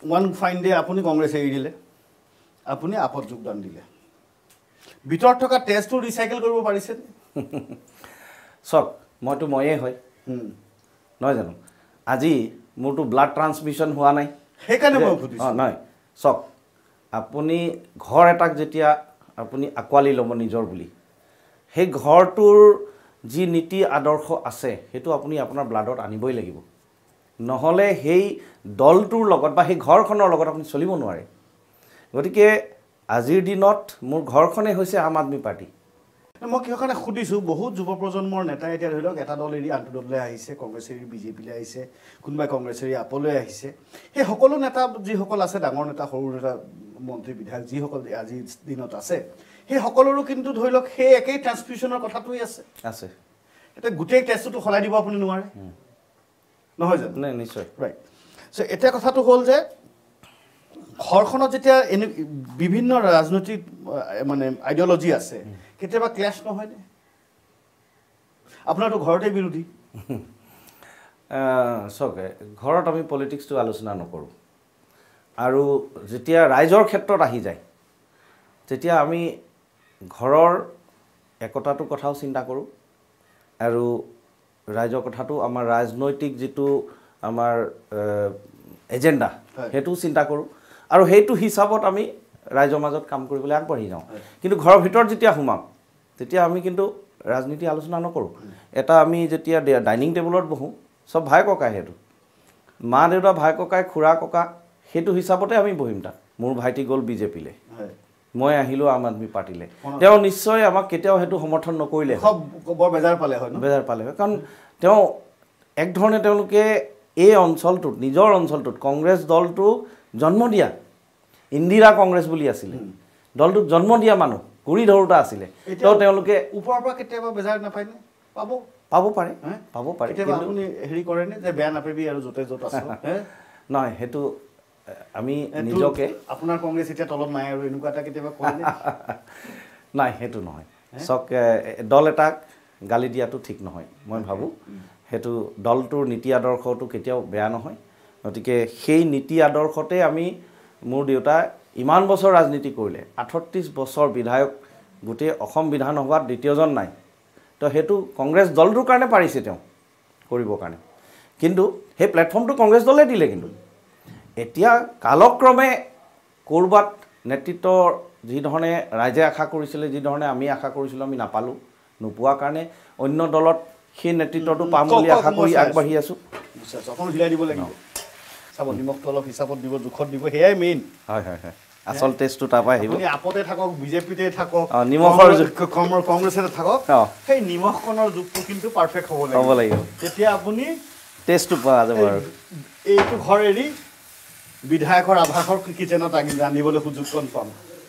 ওৱান ফাইন ডে আপুনি কংগ্ৰেছ এৰি দিলে আপুনি আপদ যোগদান দিলে ভিতৰত থকা টেষ্টটো ৰিচাইকেল কৰিব পাৰিছে চাওক মইতো ময়ে হয় নহয় জানো আজি মোৰতো ব্লাড ট্ৰান্সমিশ্যন হোৱা নাই সেইকাৰণে মই অঁ নহয় চাওক আপুনি ঘৰ এটাক যেতিয়া আপুনি আঁকোৱালি ল'ব নিজৰ বুলি সেই ঘৰটোৰ যি নীতি আদৰ্শ আছে সেইটো আপুনি আপোনাৰ ব্লাডত আনিবই লাগিব নহ'লে সেই দলটোৰ লগত বা সেই ঘৰখনৰ লগত আপুনি চলিব নোৱাৰে গতিকে আজিৰ দিনত মোৰ ঘৰখনেই হৈছে আম আদমি পাৰ্টি মই কিহৰ কাৰণে সুধিছোঁ বহুত যুৱ প্ৰজন্মৰ নেতাই এতিয়া ধৰি লওক এটা দল এৰি আনটো দললৈ আহিছে কংগ্ৰেছ এৰি বিজেপিলৈ আহিছে কোনোবাই কংগ্ৰেছ এৰি আপলৈ আহিছে সেই সকলো নেতা যিসকল আছে ডাঙৰ নেতা সৰু নেতা মন্ত্ৰী বিধায়ক যিসকল আজিৰ দিনত আছে সেই সকলোৰো কিন্তু ধৰি লওক সেই একেই ট্ৰেঞ্চক্ৰিপশ্যনৰ কথাটোৱেই আছে আছে এতিয়া গোটেই টেষ্টটো সলাই দিব আপুনি নোৱাৰে নহয় জানো নাই নিশ্চয় ৰাইট চ' এতিয়া কথাটো হ'ল যে ঘৰখনত যেতিয়া এনে বিভিন্ন ৰাজনৈতিক মানে আইডিয়লজি আছে কেতিয়াবা ক্লেছ নহয়নে আপোনাৰতো ঘৰতে বিৰোধী চকে ঘৰত আমি পলিটিক্সটো আলোচনা নকৰোঁ আৰু যেতিয়া ৰাইজৰ ক্ষেত্ৰত আহি যায় তেতিয়া আমি ঘৰৰ একতাটোৰ কথাও চিন্তা কৰোঁ আৰু ৰাইজৰ কথাটো আমাৰ ৰাজনৈতিক যিটো আমাৰ এজেণ্ডা সেইটো চিন্তা কৰোঁ আৰু সেইটো হিচাপত আমি ৰাইজৰ মাজত কাম কৰিবলৈ আগবাঢ়ি যাওঁ কিন্তু ঘৰৰ ভিতৰত যেতিয়া সোমাম তেতিয়া আমি কিন্তু ৰাজনীতি আলোচনা নকৰোঁ এটা আমি যেতিয়া ডাইনিং টেবুলত বহোঁ চব ভাই ককাই সেইটো মা দেউতা ভাই ককাই খুৰা ককা সেইটো হিচাপতে আমি বহিম তাত মোৰ ভাইটি গ'ল বিজেপিলৈ মই আহিলোঁ আম আদমি পাৰ্টিলৈ তেওঁ নিশ্চয় আমাক কেতিয়াও সেইটো সমৰ্থন নকৰিলে বেজাৰ পালে হয় বেজাৰ পালে হয় কাৰণ তেওঁ একধৰণে তেওঁলোকে এই অঞ্চলটোত নিজৰ অঞ্চলটোত কংগ্ৰেছ দলটো জন্ম দিয়া ইন্দিৰা কংগ্ৰেছ বুলি আছিলে দলটোক জন্ম দিয়া মানুহ গুৰি ধৰোতা আছিলে তেওঁ তেওঁলোকে ওপৰৰ পৰা কেতিয়াবা বেজাৰ নাপায় পাব পাব পাৰে পাব পাৰে হেৰি কৰেনে যে বেয়া নাপাবি আৰু য'তে য'ত আছে নহয় সেইটো আমি নিজকে আপোনাৰ কংগ্ৰেছ এতিয়া তলত নাই আৰু এনেকুৱা এটা কেতিয়াবা কোৱা নাই সেইটো নহয় চক দল এটাক গালি দিয়াটো ঠিক নহয় মই ভাবোঁ সেইটো দলটোৰ নীতি আদৰ্শটো কেতিয়াও বেয়া নহয় গতিকে সেই নীতি আদৰ্শতে আমি মোৰ দেউতা ইমান বছৰ ৰাজনীতি কৰিলে আঠত্ৰিছ বছৰ বিধায়ক গোটেই অসম বিধানসভাত দ্বিতীয়জন নাই তো সেইটো কংগ্ৰেছ দলটোৰ কাৰণে পাৰিছে তেওঁ কৰিবৰ কাৰণে কিন্তু সেই প্লেটফৰ্মটো কংগ্ৰেছ দলে দিলে কিন্তু এতিয়া কালক্ৰমে ক'ৰবাত নেতৃত্ব যিধৰণে ৰাইজে আশা কৰিছিলে যিধৰণে আমি আশা কৰিছিলোঁ আমি নাপালোঁ নোপোৱাৰ কাৰণে অন্য দলত সেই নেতৃত্বটো পাম বুলি আশা কৰি আগবাঢ়ি আছোঁ চাব নিমখটো অলপ হিচাপত দিব জোখত দিব সেয়াই মেইন হয় হয় হয় আচল টেষ্টটো তাৰপৰা আহিব আপতে থাকক বিজেপিতে থাকক নিমখৰ কংগ্ৰেছতে থাকক সেই নিমখকণৰ যুগটো কিন্তু পাৰফেক্ট হ'ব লাগিব তেতিয়া আপুনি টেষ্টটো পোৱা যাব আৰু এইটো ঘৰ এৰি বিধায়কৰ আভাসৰ কিটচেনত জানিবলৈ সুযোগ কণ পাম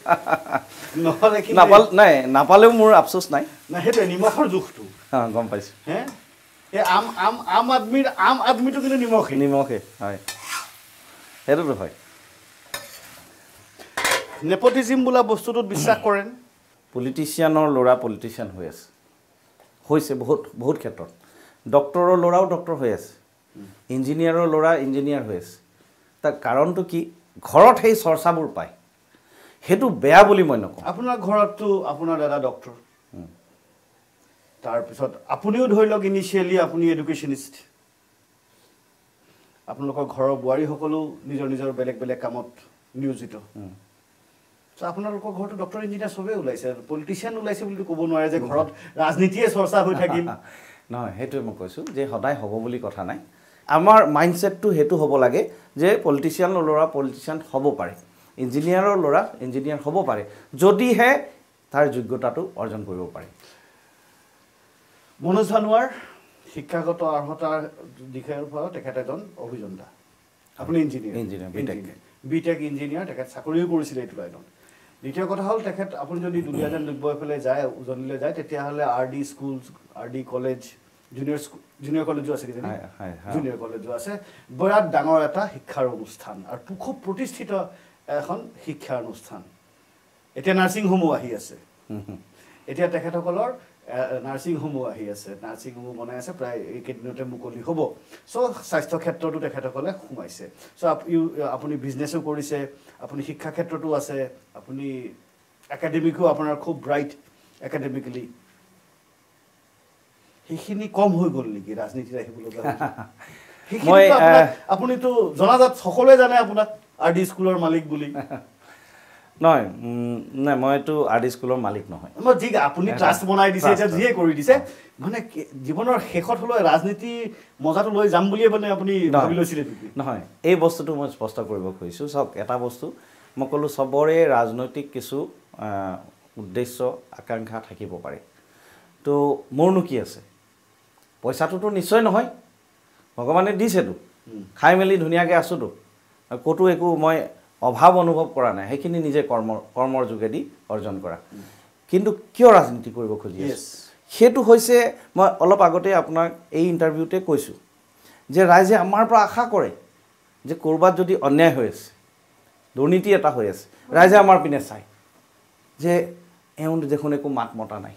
নহ'লে নাপাল নাই নাপালেও মোৰ আফচোচ নাই নাই সেইটোৱে নিমখৰ জোখটো অঁ গম পাইছোঁ হে এই আম আম আম আদমীৰ আম আদমীটো কিন্তু নিমখে নিমখে হয় সেইটোতো হয় নেপথিজিম বোলা বস্তুটোত বিশ্বাস কৰে পলিটিচিয়ানৰ ল'ৰা পলিটিচিয়ান হৈ আছে হৈছে বহুত বহুত ক্ষেত্ৰত ডক্তৰৰ ল'ৰাও ডক্তৰ হৈ আছে ইঞ্জিনিয়াৰৰ ল'ৰা ইঞ্জিনিয়াৰ হৈ আছে তাৰ কাৰণটো কি ঘৰত সেই চৰ্চাবোৰ পায় সেইটো বেয়া বুলি মই নকওঁ আপোনাৰ ঘৰততো আপোনাৰ দাদা ডক্টৰ তাৰপিছত আপুনিও ধৰি লওক ইনিচিয়েলি আপুনি এডুকেশ্যনিষ্ট আপোনালোকৰ ঘৰৰ বোৱাৰীসকলেও নিজৰ নিজৰ বেলেগ বেলেগ কামত নিয়োজিত আপোনালোকৰ ঘৰতো ডক্টৰ ইঞ্জিনিয়াৰ চবেই ওলাইছে পলিটিচিয়ান ওলাইছে বুলিতো ক'ব নোৱাৰে যে ঘৰত ৰাজনীতিয়ে চৰ্চা হৈ থাকিল নহয় সেইটোৱে মই কৈছোঁ যে সদায় হ'ব বুলি কথা নাই আমাৰ মাইণ্ডছেটটো সেইটো হ'ব লাগে যে পলিটিচিয়ানৰ ল'ৰা পলিটিচিয়ান হ'ব পাৰে ইঞ্জিনিয়াৰৰ ল'ৰা ইঞ্জিনিয়াৰ হ'ব পাৰে যদিহে তাৰ যোগ্যতাটো অৰ্জন কৰিব পাৰে মনোজ ধানোৱাৰ শিক্ষাগত অৰ্হতাৰ দিশৰ ফলত তেখেত এজন অভিযন্তা আপুনি engineer engineer B tech engineer তেখেত চাকৰিও কৰিছিলে এইটো লাইনত দ্বিতীয় কথা হ'ল তেখেত আপুনি যদি দুহেজাৰ নব্বৈ ফালে যায় উজনিলৈ যায় তেতিয়াহ'লে R D school R D college junior school junior কলেজো আছে কিজানি জুনিয়ৰ কলেজো আছে বিৰাট ডাঙৰ এটা শিক্ষাৰ অনুষ্ঠান আৰু খুব প্ৰতিষ্ঠিত এখন শিক্ষাৰ অনুষ্ঠান এতিয়া নাৰ্ছিংহোমো আহি আছে এতিয়া তেখেতসকলৰ নাৰ্ছিংহোমো আহি আছে নাৰ্ছিংহোমো বনাই আছে প্ৰায় এইকেইদিনতে মুকলি হ'ব চ' স্বাস্থ্য ক্ষেত্ৰতো তেখেতসকলে সোমাইছে চ' ইউ আপুনি বিজনেছো কৰিছে আপুনি শিক্ষা ক্ষেত্ৰতো আছে আপুনি একাডেমিকো আপোনাৰ খুব ব্ৰাইট একাডেমিকেলি সেইখিনি কম হৈ গ'ল নেকি ৰাজনীতিত আহিবলগীয়া মই আপুনিতো জনাজাত সকলোৱে জানে আপোনাক আৰ ডি স্কুলৰ মালিক বুলি নহয় নাই মইতো আৰ ডি স্কুলৰ মালিক নহয় মই যি আপুনি ট্ৰাষ্ট বনাই দিছে এতিয়া যিয়ে কৰি দিছে মানে জীৱনৰ শেষত হ'লেও ৰাজনীতি মজাটো লৈ যাম বুলিয়ে মানে আপুনি ভাবি লৈছিলে নহয় এই বস্তুটো মই স্পষ্ট কৰিব খুজিছোঁ চাওক এটা বস্তু মই ক'লোঁ চবৰে ৰাজনৈতিক কিছু উদ্দেশ্য আকাংক্ষা থাকিব পাৰে ত' মোৰনো কি আছে পইচাটোতো নিশ্চয় নহয় ভগৱানে দিছেতো খাই মেলি ধুনীয়াকৈ আছোঁতো ক'তো একো মই অভাৱ অনুভৱ কৰা নাই সেইখিনি নিজে কৰ্ম কৰ্মৰ যোগেদি অৰ্জন কৰা কিন্তু কিয় ৰাজনীতি কৰিব খুজি সেইটো হৈছে মই অলপ আগতে আপোনাক এই ইণ্টাৰভিউতে কৈছোঁ যে ৰাইজে আমাৰ পৰা আশা কৰে যে ক'ৰবাত যদি অন্যায় হৈ আছে দুৰ্নীতি এটা হৈ আছে ৰাইজে আমাৰ পিনে চায় যে এওঁ দেখোন একো মাত মতা নাই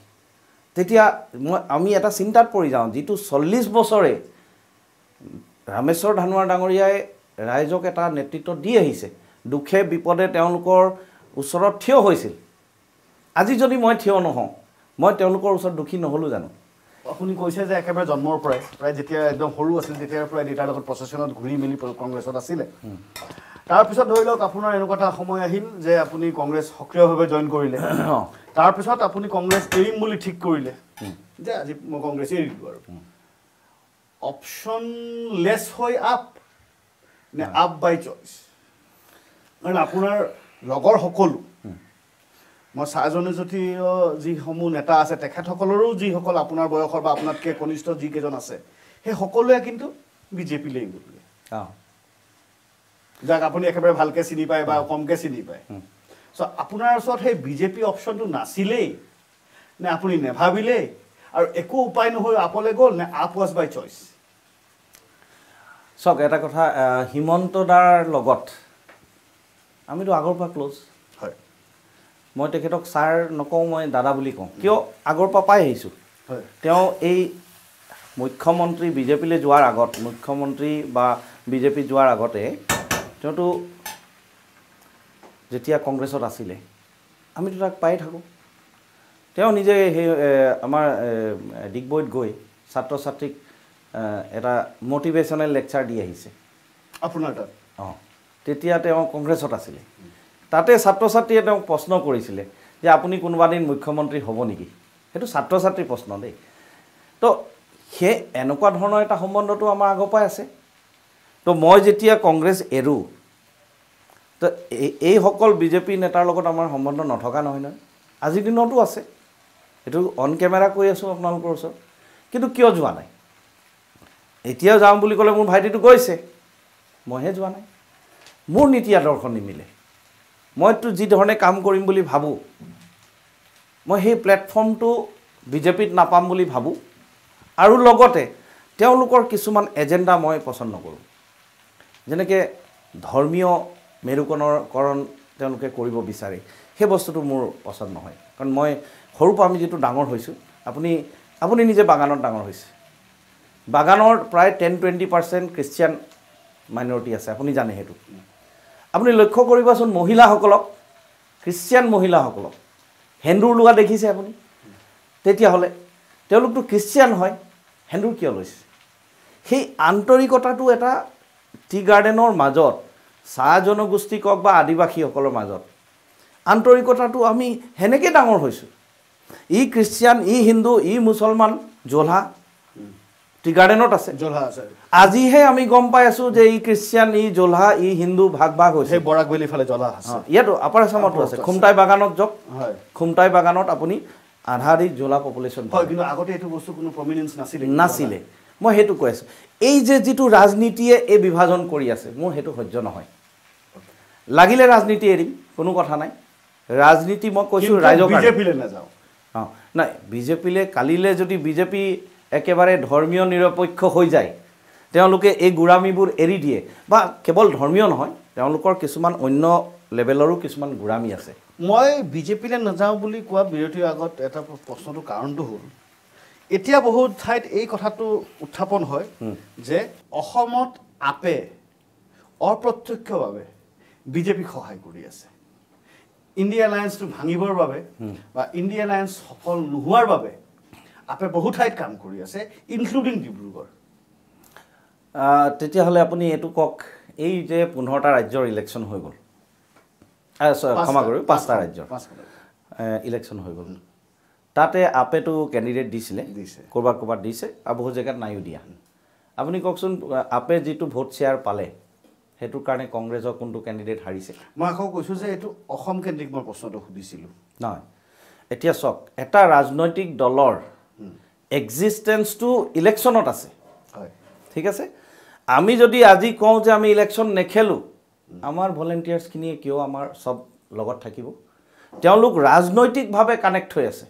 তেতিয়া মই আমি এটা চিন্তাত পৰি যাওঁ যিটো চল্লিছ বছৰে ৰামেশ্বৰ ধানোৱাৰ ডাঙৰীয়াই ৰাইজক এটা নেতৃত্ব দি আহিছে দুখে বিপদে তেওঁলোকৰ ওচৰত থিয় হৈছিল আজি যদি মই থিয় নহওঁ মই তেওঁলোকৰ ওচৰত দুখী নহ'লোঁ জানো আপুনি কৈছে যে একেবাৰে জন্মৰ পৰাই প্ৰায় যেতিয়া একদম সৰু আছিল তেতিয়াৰ পৰাই দেউতাৰ লগত প্ৰচেচনত ঘূৰি মেলি কংগ্ৰেছত আছিলে তাৰপিছত ধৰি লওক আপোনাৰ এনেকুৱা এটা সময় আহিল যে আপুনি কংগ্ৰেছ সক্ৰিয়ভাৱে জইন কৰিলে তাৰপিছত আপুনি কংগ্ৰেছ এৰিম বুলি ঠিক কৰিলে যে আজি মই কংগ্ৰেছ এৰি দিলোঁ আৰু অপশ্যন লেছ হৈ আপ নে আপ বাই চইচ কাৰণ আপোনাৰ লগৰ সকলো মই চাহ যদি যিসমূহ নেতা আছে তেখেতসকলৰো যিসকল আপোনাৰ বয়সৰ বা আপোনাতকৈ কনিষ্ঠ যিকেইজন আছে সেই সকলোৱে কিন্তু বিজেপিলেই গ'লগৈ অঁ যাক আপুনি একেবাৰে ভালকৈ চিনি পায় বা কমকৈ চিনি পায় চ' আপোনাৰ ওচৰত সেই বিজেপি অপশ্যনটো নাছিলেই নে আপুনি নেভাবিলেই আৰু একো উপায় নহৈ আপলৈ গ'ল নে আপ ৱাজ বাই চইচ চাওক এটা কথা হিমন্ত দাৰ লগত আমিতো আগৰ পৰা ক্ল'জ হয় মই তেখেতক ছাৰ নকওঁ মই দাদা বুলি কওঁ কিয় আগৰ পৰা পাই আহিছোঁ হয় তেওঁ এই মুখ্যমন্ত্ৰী বিজেপিলৈ যোৱাৰ আগত মুখ্যমন্ত্ৰী বা বিজেপি যোৱাৰ আগতে তেওঁতো যেতিয়া কংগ্ৰেছত আছিলে আমিতো তাক পায়ে থাকোঁ তেওঁ নিজে সেই আমাৰ ডিগবৈত গৈ ছাত্ৰ ছাত্ৰীক এটা মটিভেশ্যনেল লেকচাৰ দি আহিছে আপোনাৰ তাত অঁ তেতিয়া তেওঁ কংগ্ৰেছত আছিলে তাতে ছাত্ৰ ছাত্ৰীয়ে তেওঁক প্ৰশ্ন কৰিছিলে যে আপুনি কোনোবাদিন মুখ্যমন্ত্ৰী হ'ব নেকি সেইটো ছাত্ৰ ছাত্ৰীৰ প্ৰশ্ন দেই তো সেই এনেকুৱা ধৰণৰ এটা সম্বন্ধটো আমাৰ আগৰ পৰাই আছে তো মই যেতিয়া কংগ্ৰেছ এৰোঁ তো এই এইসকল বিজেপি নেতাৰ লগত আমাৰ সম্বন্ধ নথকা নহয় নহয় আজিৰ দিনতো আছে সেইটো অন কেমেৰা কৈ আছোঁ আপোনালোকৰ ওচৰত কিন্তু কিয় যোৱা নাই এতিয়াও যাওঁ বুলি ক'লে মোৰ ভাইটিটো গৈছে মইহে যোৱা নাই মোৰ নীতি আদৰ্শ নিমিলে মইতো যি ধৰণে কাম কৰিম বুলি ভাবোঁ মই সেই প্লেটফৰ্মটো বিজেপিত নাপাম বুলি ভাবোঁ আৰু লগতে তেওঁলোকৰ কিছুমান এজেণ্ডা মই পচন্দ নকৰোঁ যেনেকৈ ধৰ্মীয় মেৰুকৰণকৰণ তেওঁলোকে কৰিব বিচাৰে সেই বস্তুটো মোৰ পচন্দ নহয় কাৰণ মই সৰুৰ পৰা আমি যিটো ডাঙৰ হৈছোঁ আপুনি আপুনি নিজে বাগানত ডাঙৰ হৈছে বাগানৰ প্ৰায় ten twenty percent Christian minority আছে আপুনি জানে সেইটো আপুনি লক্ষ্য কৰিবচোন মহিলাসকলক খ্ৰীষ্টিয়ান মহিলাসকলক হেন্দুৰ লোৱা দেখিছে আপুনি তেতিয়াহ'লে তেওঁলোকতো খ্ৰীষ্টিয়ান হয় হেন্দুৰ কিয় লৈছে সেই আন্তৰিকতাটো এটা টি গাৰ্ডেনৰ মাজত চাহ জনগোষ্ঠী কওক বা আদিবাসীসকলৰ মাজত আন্তৰিকতাটো আমি সেনেকৈ ডাঙৰ হৈছোঁ ই খ্ৰীষ্টিয়ান ই হিন্দু ই মুছলমান জহা টি গাৰ্ডেনত আছে জহা আছে আজিহে আমি গম পাই আছোঁ যে ই খ্ৰীষ্টিয়ান ই জহা ই হিন্দু ভাগ ভাগ হৈছে বৰাকবেলি ফালে জলা ইয়াতো আপাৰ আচামতো আছে খুমটাই বাগানত যাওক খুমটাই বাগানত আপুনি আধাৰিত জলা পপুলেশ্যন পায় কিন্তু আগতে এইটো বস্তু কোনো প্ৰমিনেঞ্চ নাছিলে নাছিলে মই সেইটো কৈ আছোঁ এই যে যিটো ৰাজনীতিয়ে এই বিভাজন কৰি আছে মোৰ সেইটো সহ্য নহয় লাগিলে ৰাজনীতি এৰিম কোনো কথা নাই ৰাজনীতি মই কৈছোঁ ৰাইজক বিজেপিলৈ নাযাওঁ অঁ নাই বিজেপিলৈ কালিলৈ যদি বিজেপি একেবাৰে ধৰ্মীয় নিৰপেক্ষ হৈ যায় তেওঁলোকে এই গোড়ামীবোৰ এৰি দিয়ে বা কেৱল ধৰ্মীয় নহয় তেওঁলোকৰ কিছুমান অন্য লেভেলৰো কিছুমান গোড়ামী আছে মই বিজেপিলৈ নাযাওঁ বুলি কোৱা বিৰোধীৰ আগত এটা প্ৰশ্নটোৰ কাৰণটো হ'ল এতিয়া বহুত ঠাইত এই কথাটো উত্থাপন হয় যে অসমত আপে অপ্ৰত্যক্ষভাৱে বিজেপিক সহায় কৰি আছে ইণ্ডিয়া এলায়েন্সটো ভাঙিবৰ বাবে বা ইণ্ডিয়া এলায়েন্স সফল নোহোৱাৰ বাবে আপে বহু ঠাইত কাম কৰি আছে ইনক্লুডিং ডিব্ৰুগড় তেতিয়াহ'লে আপুনি এইটো কওক এই যে পোন্ধৰটা ৰাজ্যৰ ইলেকশ্যন হৈ গ'ল ক্ষমা কৰি পাঁচটা ৰাজ্যৰ ইলেকশ্যন হৈ গ'ল তাতে আপেটো কেণ্ডিডেট দিছিলে দিছে ক'ৰবাত ক'ৰবাত দিছে আৰু বহুত জেগাত নায়ো দিয়া আপুনি কওকচোন আপে যিটো ভোট শ্বেয়াৰ পালে সেইটোৰ কাৰণে কংগ্ৰেছৰ কোনটো কেণ্ডিডেট হাৰিছে মই আকৌ কৈছোঁ যে এইটো অসম কেন্দ্ৰিক মই প্ৰশ্নটো সুধিছিলোঁ নহয় এতিয়া চাওক এটা ৰাজনৈতিক দলৰ এক্সিষ্টেঞ্চটো ইলেকশ্যনত আছে হয় ঠিক আছে আমি যদি আজি কওঁ যে আমি ইলেকশ্যন নেখেলোঁ আমাৰ ভলেণ্টিয়াৰ্ছখিনিয়ে কিয় আমাৰ চব লগত থাকিব তেওঁলোক ৰাজনৈতিকভাৱে কানেক্ট হৈ আছে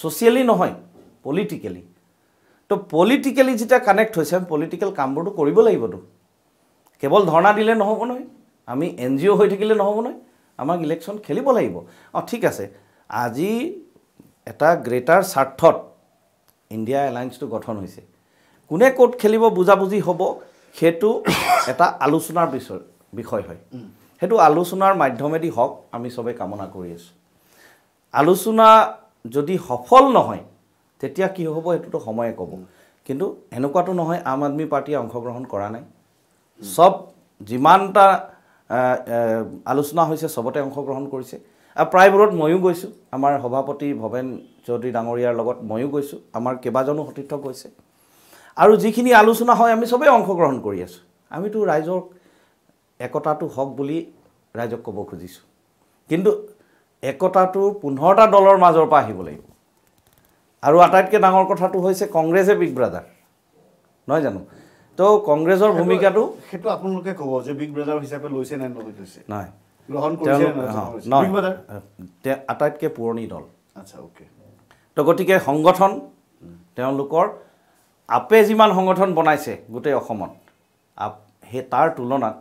ছ'চিয়েলি নহয় পলিটিকেলি তো পলিটিকেলি যেতিয়া কানেক্ট হৈছে আমি পলিটিকেল কামবোৰতো কৰিব লাগিবতো কেৱল ধৰ্ণা দিলে নহ'ব নহয় আমি এন জি অ' হৈ থাকিলে নহ'ব নহয় আমাক ইলেকশ্যন খেলিব লাগিব অঁ ঠিক আছে আজি এটা গ্ৰেটাৰ স্বাৰ্থত ইণ্ডিয়া এলায়েঞ্চটো গঠন হৈছে কোনে ক'ত খেলিব বুজাবুজি হ'ব সেইটো এটা আলোচনাৰ বিষয় বিষয় হয় সেইটো আলোচনাৰ মাধ্যমেদি হওক আমি চবেই কামনা কৰি আছোঁ আলোচনা যদি সফল নহয় তেতিয়া কি হ'ব সেইটোতো সময়ে ক'ব কিন্তু এনেকুৱাতো নহয় আম আদমি পাৰ্টীয়ে অংশগ্ৰহণ কৰা নাই চব যিমানটা আলোচনা হৈছে চবতে অংশগ্ৰহণ কৰিছে আৰু প্ৰায়বোৰত ময়ো গৈছোঁ আমাৰ সভাপতি ভৱেন চৌধুৰী ডাঙৰীয়াৰ লগত ময়ো গৈছোঁ আমাৰ কেইবাজনো সতীৰ্থ গৈছে আৰু যিখিনি আলোচনা হয় আমি চবেই অংশগ্ৰহণ কৰি আছোঁ আমিতো ৰাইজক একতাটো হওক বুলি ৰাইজক ক'ব খুজিছোঁ কিন্তু একতাটো পোন্ধৰটা দলৰ মাজৰ পৰা আহিব লাগিব আৰু আটাইতকৈ ডাঙৰ কথাটো হৈছে কংগ্ৰেছে বিগ ব্ৰাদাৰ নহয় জানো তো কংগ্ৰেছৰ ভূমিকাটো সেইটো আপোনালোকে ক'ব যে বিগ ব্ৰাদাৰ হিচাপে লৈছে নে নাই আটাইতকৈ পুৰণি দল আচ্ছা অ'কে তো গতিকে সংগঠন তেওঁলোকৰ আপে যিমান সংগঠন বনাইছে গোটেই অসমত আপ সেই তাৰ তুলনাত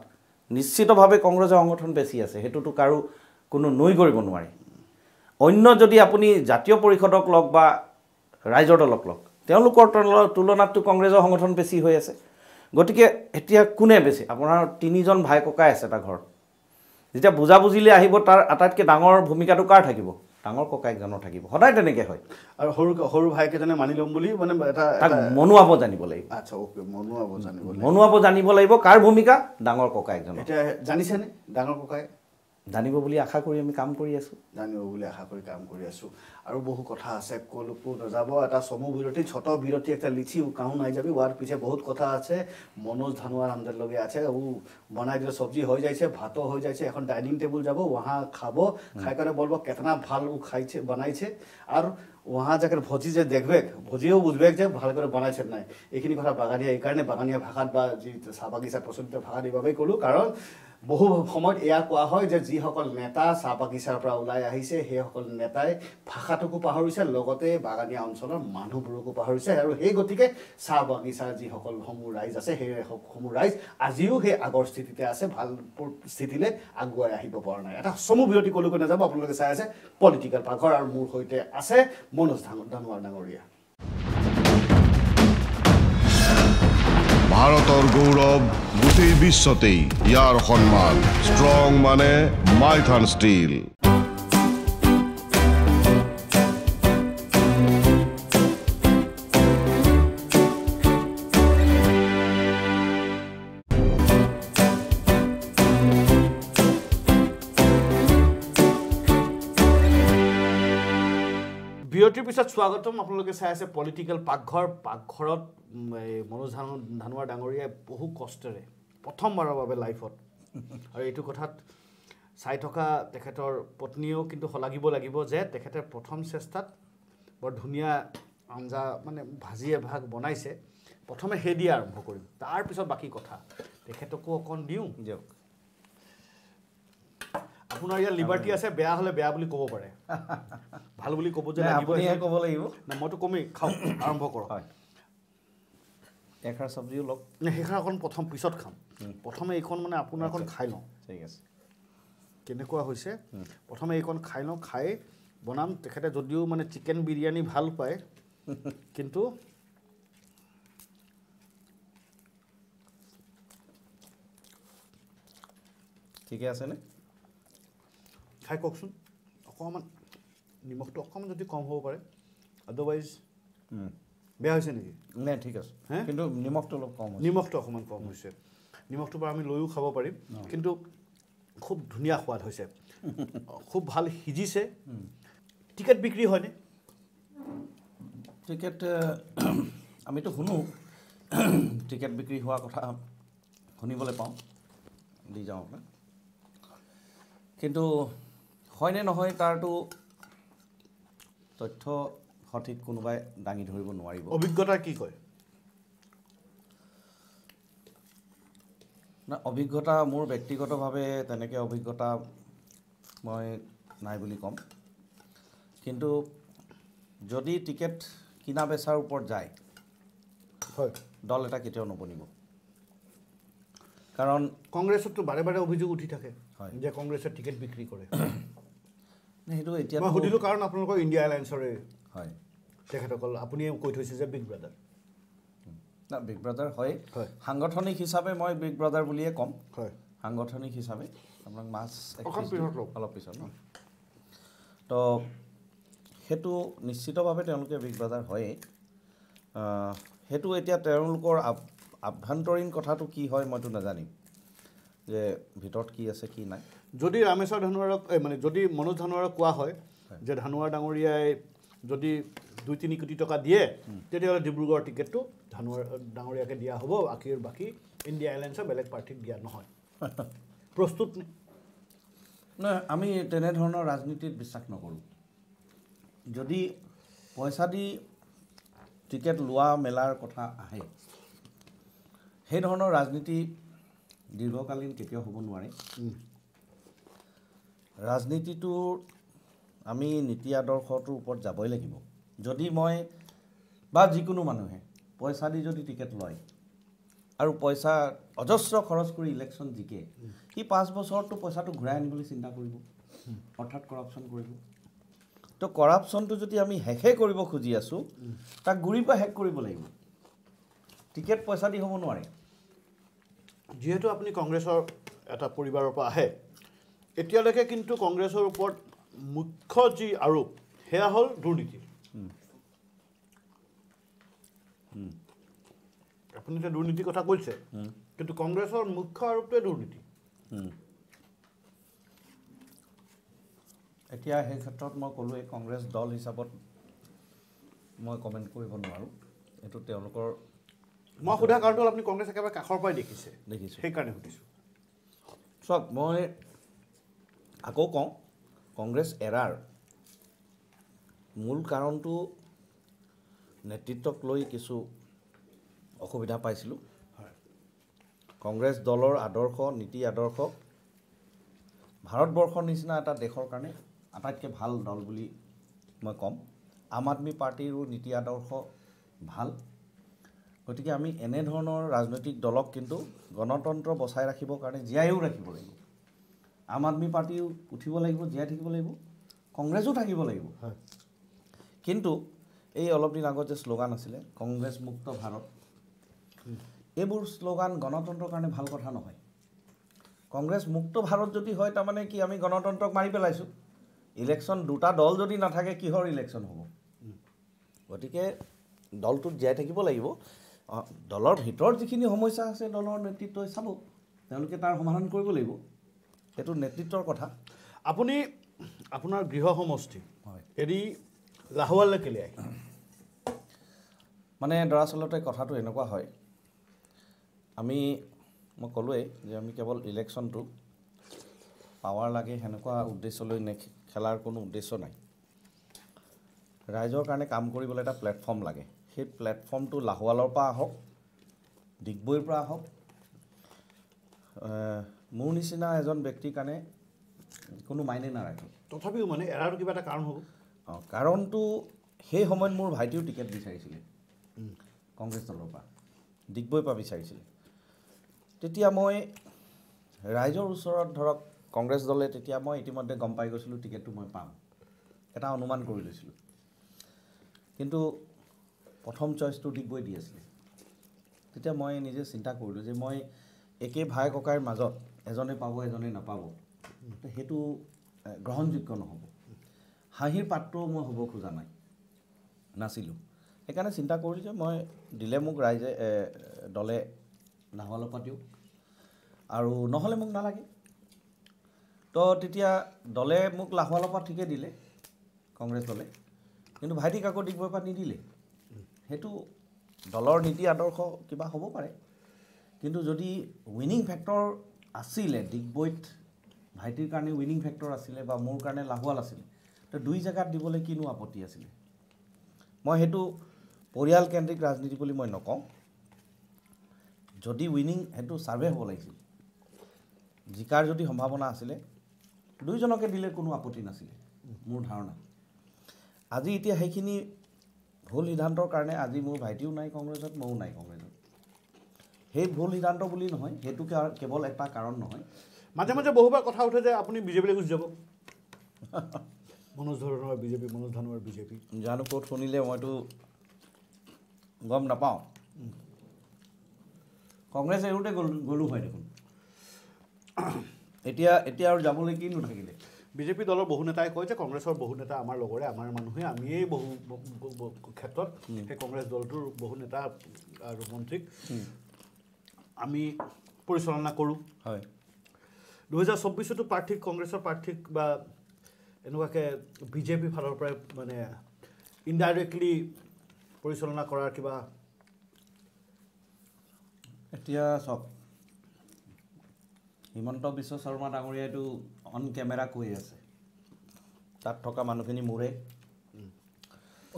নিশ্চিতভাৱে কংগ্ৰেছৰ সংগঠন বেছি আছে সেইটোতো কাৰো কোনো নৈ কৰিব নোৱাৰে অন্য যদি আপুনি জাতীয় পৰিষদক লওক বা ৰাইজৰ দলক লওক তেওঁলোকৰ তুলনাতটো কংগ্ৰেছৰ সংগঠন বেছি হৈ আছে গতিকে এতিয়া কোনে বেছি আপোনাৰ তিনিজন ভাই ককাই আছে এটা ঘৰত যেতিয়া বুজাবুজিলে আহিব তাৰ আটাইতকৈ ডাঙৰ ভূমিকাটো কাৰ থাকিব ডাঙৰ ককাইকেইজনৰ থাকিব সদায় তেনেকৈ হয় আৰু সৰু সৰু ভাইকেইজনে মানি ল'ম বুলি মানে এটা মনোৱাব জানিব লাগিব আচ্ছা অ'কে মনোৱাব জানিব মনোৱাব জানিব লাগিব কাৰ ভূমিকা ডাঙৰ ককাইকজনৰ এতিয়া জানিছেনে ডাঙৰ ককাই জানিব বুলি আশা কৰি আমি কাম কৰি আছোঁ জানিব বুলি আশা কৰি কাম কৰি আছোঁ আৰু বহু কথা আছে ক'লৈকো নাযাব এটা চমু বিৰতি ছত বিৰতি এটা লিখি কাহু নাই যাবি হোৱাৰ পিছে বহুত কথা আছে মনোজ ধানোৱাৰ আন্দাৰ লগে আছে ও বনাই দিলে চব্জি হৈ যাইছে ভাত হৈ যাইছে এখন ডাইনিং টেবুল যাব ওহাঁ খাব খাই কাৰণে বলব কেতনা ভাল ও খাইছে বনাইছে আৰু ওহাঁ যাকে ভজি যে দেখবে ভজিও বুজবেক যে ভালকৈ বনাইছে নাই এইখিনি কথা বাগানীয়া কাৰণে বাগানীয়া ভাষাত বা যি চাহ বাগিচাত প্ৰচলিত ভাষাত এইবাবেই ক'লোঁ কাৰণ বহু সময়ত এয়া কোৱা হয় যে যিসকল নেতা চাহ বাগিচাৰ পৰা ওলাই আহিছে সেইসকল নেতাই ভাষাটোকো পাহৰিছে লগতে বাগানীয়া অঞ্চলৰ মানুহবোৰকো পাহৰিছে আৰু সেই গতিকে চাহ বাগিচাৰ যিসকলসমূহ ৰাইজ আছে সেইসমূহ ৰাইজ আজিও সেই আগৰ স্থিতিতে আছে ভাল স্থিতিলৈ আগুৱাই আহিব পৰা নাই এটা চমু বিৰতি কলৈকো নাযাব আপোনালোকে চাই আছে পলিটিকেল পাকঘৰ আৰু মোৰ সৈতে আছে মনোজ ডাঙৰ ডাঙৰীয়া ভাৰতৰ গৌৰৱ গোটেই বিশ্বতেই ইয়াৰ সন্মান ষ্ট্ৰং মানে মাইথান ষ্টীল বিৰতিৰ পিছত স্বাগতম আপোনালোকে চাই আছে পলিটিকেল পাকঘৰ পাকঘৰত এই মনোজ ধান ধানোৱাৰ ডাঙৰীয়াই বহু কষ্টেৰে প্ৰথমবাৰৰ বাবে লাইফত আৰু এইটো কথাত চাই থকা তেখেতৰ পত্নীয়েও কিন্তু শলাগিব লাগিব যে তেখেতে প্ৰথম চেষ্টাত বৰ ধুনীয়া আঞ্জা মানে ভাজি এভাগ বনাইছে প্ৰথমে সেই দিয়ে আৰম্ভ কৰিম তাৰপিছত বাকী কথা তেখেতকো অকণ দিওঁ দিয়ক আপোনাৰ ইয়াত লিবাৰ্টি আছে বেয়া হ'লে বেয়া বুলি ক'ব পাৰে ভাল বুলি ক'ব যে ক'ব লাগিব মইতো কমেই খাওঁ আৰম্ভ কৰোঁ হয় এখাৰ চব্জিও লওক সেইখাৰ অকণ প্ৰথম পিছত খাম প্ৰথমে এইখন মানে আপোনাৰ এখন খাই লওঁ ঠিক আছে কেনেকুৱা হৈছে প্ৰথমে এইখন খাই লওঁ খাই বনাম তেখেতে যদিও মানে চিকেন বিৰিয়ানী ভাল পায় কিন্তু ঠিকে আছেনে খাই কওকচোন অকণমান নিমখটো অকণমান যদি কম হ'ব পাৰে আদাৰৱাইজ বেয়া হৈছে নেকি নাই ঠিক আছে কিন্তু নিমখটো অলপ কম নিমখটো অকণমান কম হৈছে নিমখটো বাৰু আমি লৈয়ো খাব পাৰিম কিন্তু খুব ধুনীয়া সোৱাদ হৈছে খুব ভাল সিজিছে টিকেট বিক্ৰী হয়নে টিকেট আমিতো শুনো টিকেট বিক্ৰী হোৱা কথা শুনিবলৈ পাওঁ দি যাওঁ আপোনাক কিন্তু হয়নে নহয় তাৰতো তথ্য সঠিক কোনোবাই দাঙি ধৰিব নোৱাৰিব অভিজ্ঞতা কি কয় নাই অভিজ্ঞতা মোৰ ব্যক্তিগতভাৱে তেনেকৈ অভিজ্ঞতা মই নাই বুলি ক'ম কিন্তু যদি টিকেট কিনা বেচাৰ ওপৰত যায় হয় দল এটা কেতিয়াও নবনিব কাৰণ কংগ্ৰেছতো বাৰে বাৰে অভিযোগ উঠি থাকে হয় যে কংগ্ৰেছে টিকেট বিক্ৰী কৰে সেইটো এতিয়া সুধিলোঁ কাৰণ আপোনালোকৰ ইণ্ডিয়া এলায়েন্সৰে হয় তেখেতসকল আপুনিয়ে কৈ থৈছে যে বিগ ব্ৰাদাৰ বিগ ব্ৰাদাৰ হয় সাংগঠনিক হিচাপে মই বিগ ব্ৰাদাৰ বুলিয়ে ক'ম হয় সাংগঠনিক হিচাপে আপোনাক মাছ অলপ পিছত ন তো সেইটো নিশ্চিতভাৱে তেওঁলোকে বিগ ব্ৰাদাৰ হয়েই সেইটো এতিয়া তেওঁলোকৰ আভ্যন্তৰীণ কথাটো কি হয় মইতো নাজানিম যে ভিতৰত কি আছে কি নাই যদি ৰামেশ্বৰ ধানুৱাৰক মানে যদি মনোজ ধানুৱাৰক কোৱা হয় যে ধানোৱাৰ ডাঙৰীয়াই যদি দুই তিনি কোটি টকা দিয়ে তেতিয়াহ'লে ডিব্ৰুগড়ৰ টিকেটটো ধানুৱাৰ ডাঙৰীয়াকৈ দিয়া হ'ব বাকীৰ বাকী ইণ্ডিয়া এলায়েন্সৰ বেলেগ প্ৰাৰ্থীক দিয়া নহয় প্ৰস্তুত নে নাই আমি তেনেধৰণৰ ৰাজনীতিত বিশ্বাস নকৰোঁ যদি পইচা দি টিকেট লোৱা মেলাৰ কথা আহে সেই ধৰণৰ ৰাজনীতি দীৰ্ঘকালীন কেতিয়াও হ'ব নোৱাৰে ৰাজনীতিটো আমি নীতি আদৰ্শটোৰ ওপৰত যাবই লাগিব যদি মই বা যিকোনো মানুহে পইচা দি যদি টিকেট লয় আৰু পইচা অজস্ৰ খৰচ কৰি ইলেকশ্যন জিকে সি পাঁচ বছৰতটো পইচাটো ঘূৰাই আনিবলৈ চিন্তা কৰিব অৰ্থাৎ কৰাপশ্যন কৰিব তো কৰাপশ্যনটো যদি আমি শেষে কৰিব খুজি আছোঁ তাক গুৰিৰ পৰা শেষ কৰিব লাগিব টিকেট পইচা দি হ'ব নোৱাৰে যিহেতু আপুনি কংগ্ৰেছৰ এটা পৰিবাৰৰ পৰা আহে এতিয়ালৈকে কিন্তু কংগ্ৰেছৰ ওপৰত মুখ্য যি আৰোপ সেয়া হ'ল দুৰ্নীতি আপুনি এতিয়া দুৰ্নীতিৰ কথা কৈছে কিন্তু কংগ্ৰেছৰ মুখ্য আৰোপটোৱে দুৰ্নীতি এতিয়া সেই ক্ষেত্ৰত মই ক'লোৱেই কংগ্ৰেছ দল হিচাপত মই কমেণ্ট কৰিব নোৱাৰোঁ এইটো তেওঁলোকৰ মই সোধা কাৰণটো আপুনি কংগ্ৰেছ একেবাৰে কাষৰ পৰাই দেখিছে দেখিছোঁ সেইকাৰণে সুধিছোঁ চাওক মই আকৌ কওঁ কংগ্ৰেছ এৰাৰ মূল কাৰণটো নেতৃত্বক লৈ কিছু অসুবিধা পাইছিলোঁ হয় কংগ্ৰেছ দলৰ আদৰ্শ নীতি আদৰ্শ ভাৰতবৰ্ষৰ নিচিনা এটা দেশৰ কাৰণে আটাইতকৈ ভাল দল বুলি মই ক'ম আম আদমী পাৰ্টীৰো নীতি আদৰ্শ ভাল গতিকে আমি এনেধৰণৰ ৰাজনৈতিক দলক কিন্তু গণতন্ত্ৰ বচাই ৰাখিবৰ কাৰণে জীয়াইও ৰাখিব লাগিব আম আদমী পাৰ্টীও উঠিব লাগিব জীয়াই থাকিব লাগিব কংগ্ৰেছো থাকিব লাগিব হয় কিন্তু এই অলপ দিন আগত যে শ্লোগান আছিলে কংগ্ৰেছ মুক্ত ভাৰত এইবোৰ শ্লোগান গণতন্ত্ৰৰ কাৰণে ভাল কথা নহয় কংগ্ৰেছ মুক্ত ভাৰত যদি হয় তাৰমানে কি আমি গণতন্ত্ৰক মাৰি পেলাইছোঁ ইলেকশ্যন দুটা দল যদি নাথাকে কিহৰ ইলেকশ্যন হ'ব গতিকে দলটোত জীয়াই থাকিব লাগিব দলৰ ভিতৰত যিখিনি সমস্যা আছে দলৰ নেতৃত্বই চাব তেওঁলোকে তাৰ সমাধান কৰিব লাগিব সেইটো নেতৃত্বৰ কথা আপুনি আপোনাৰ গৃহ সমষ্টি হয় এৰি লাহোৱাললৈ কেলিয়াই মানে দৰাচলতে কথাটো এনেকুৱা হয় আমি মই ক'লোৱেই যে আমি কেৱল ইলেকশ্যনটো পাৱাৰ লাগে সেনেকুৱা উদ্দেশ্যলৈ নে খেলাৰ কোনো উদ্দেশ্য নাই ৰাইজৰ কাৰণে কাম কৰিবলৈ এটা প্লেটফৰ্ম লাগে সেই প্লেটফৰ্মটো লাহোৱালৰ পৰা আহক ডিগবৈৰ পৰা আহক মোৰ নিচিনা এজন ব্যক্তিৰ কাৰণে কোনো মাইনে নাৰাখে তথাপিও মানে এৰাৰো কিবা এটা কাৰণ হ'ব কাৰণটো সেই সময়ত মোৰ ভাইটিও টিকেট বিচাৰিছিলে কংগ্ৰেছ দলৰ পৰা ডিগবৈ পৰা বিচাৰিছিলে তেতিয়া মই ৰাইজৰ ওচৰত ধৰক কংগ্ৰেছ দলে তেতিয়া মই ইতিমধ্যে গম পাই গৈছিলোঁ টিকেটটো মই পাম এটা অনুমান কৰি লৈছিলোঁ কিন্তু প্ৰথম চইচটো ডিগবৈ দি আছিলে তেতিয়া মই নিজে চিন্তা কৰিলোঁ যে মই একে ভাই ককাইৰ মাজত এজনে পাব এজনে নাপাব সেইটো গ্ৰহণযোগ্য নহ'ব হাঁহিৰ পাত্ৰও মই হ'ব খোজা নাই নাছিলোঁ সেইকাৰণে চিন্তা কৰোঁ যে মই দিলে মোক ৰাইজে দলে নাহোৱালৰ পৰা দিওঁ আৰু নহ'লে মোক নালাগে তো তেতিয়া দলে মোক লাহোৱালৰ পৰা ঠিকে দিলে কংগ্ৰেছ দলে কিন্তু ভাইটিক আকৌ ডিগবৈৰ পৰা নিদিলে সেইটো দলৰ নীতি আদৰ্শ কিবা হ'ব পাৰে কিন্তু যদি উইনিং ফেক্টৰ আছিলে ডিগবৈত ভাইটিৰ কাৰণে উইনিং ফেক্টৰ আছিলে বা মোৰ কাৰণে লাহোৱাল আছিলে দুই জেগাত দিবলৈ কিনো আপত্তি আছিলে মই সেইটো পৰিয়ালকেন্দ্ৰিক ৰাজনীতি বুলি মই নকওঁ যদি উইনিং সেইটো ছাৰ্ভে হ'ব লাগিছিল জিকাৰ যদি সম্ভাৱনা আছিলে দুইজনকে দিলে কোনো আপত্তি নাছিলে মোৰ ধাৰণা আজি এতিয়া সেইখিনি ভুল সিদ্ধান্তৰ কাৰণে আজি মোৰ ভাইটিও নাই কংগ্ৰেছত ময়ো নাই কংগ্ৰেছত সেই ভুল সিদ্ধান্ত বুলি নহয় সেইটো কেৱল এটা কাৰণ নহয় মাজে মাজে বহুবাৰ কথা উঠে যে আপুনি বিজেপিলৈ গুচি যাব মনোজ ধৰণৰ বিজেপি মনোজ ধানৰ বিজেপি জানো ক'ত শুনিলে মইতো গম নাপাওঁ কংগ্ৰেছ এৰোতে গ'লো গ'লোঁ হয় দেখোন এতিয়া এতিয়া আৰু যাবলৈ কি নাথাকিলে বিজেপি দলৰ বহু নেতাই কয় যে কংগ্ৰেছৰ বহু নেতা আমাৰ লগৰে আমাৰ মানুহে আমিয়েই বহু ক্ষেত্ৰত সেই কংগ্ৰেছ দলটোৰ বহু নেতা আৰু মন্ত্ৰীক আমি পৰিচালনা কৰোঁ হয় দুহেজাৰ চৌব্বিছতো প্ৰাৰ্থীক কংগ্ৰেছৰ প্ৰাৰ্থীক বা এনেকুৱাকৈ বি জে পি ফালৰ পৰাই মানে ইনডাইৰেক্টলি পৰিচালনা কৰাৰ কিবা এতিয়া চাওক হিমন্ত বিশ্ব শৰ্মা ডাঙৰীয়াইতো অন কেমেৰা কৈ আছে তাত থকা মানুহখিনি মোৰে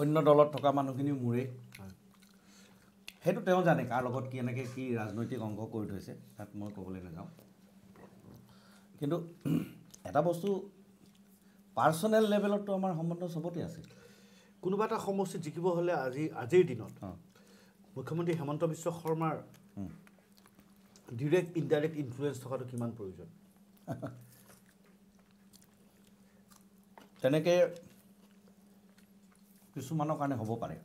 অন্য দলত থকা মানুহখিনিও মোৰে সেইটো তেওঁ জানে কাৰ লগত কি এনেকৈ কি ৰাজনৈতিক অংশ কৰি থৈছে তাত মই ক'বলৈ নাযাওঁ কিন্তু এটা বস্তু পাৰ্চনেল লেভেলতো আমাৰ সম্বন্ধ চবতে আছিল কোনোবা এটা সমষ্টিত জিকিব হ'লে আজি আজিৰ দিনত মুখ্যমন্ত্ৰী হিমন্ত বিশ্ব শৰ্মাৰ ডিৰেক্ট ইনডাইৰেক্ট ইনফ্লুৱেঞ্চ থকাটো কিমান প্ৰয়োজন তেনেকৈ কিছুমানৰ কাৰণে হ'ব পাৰে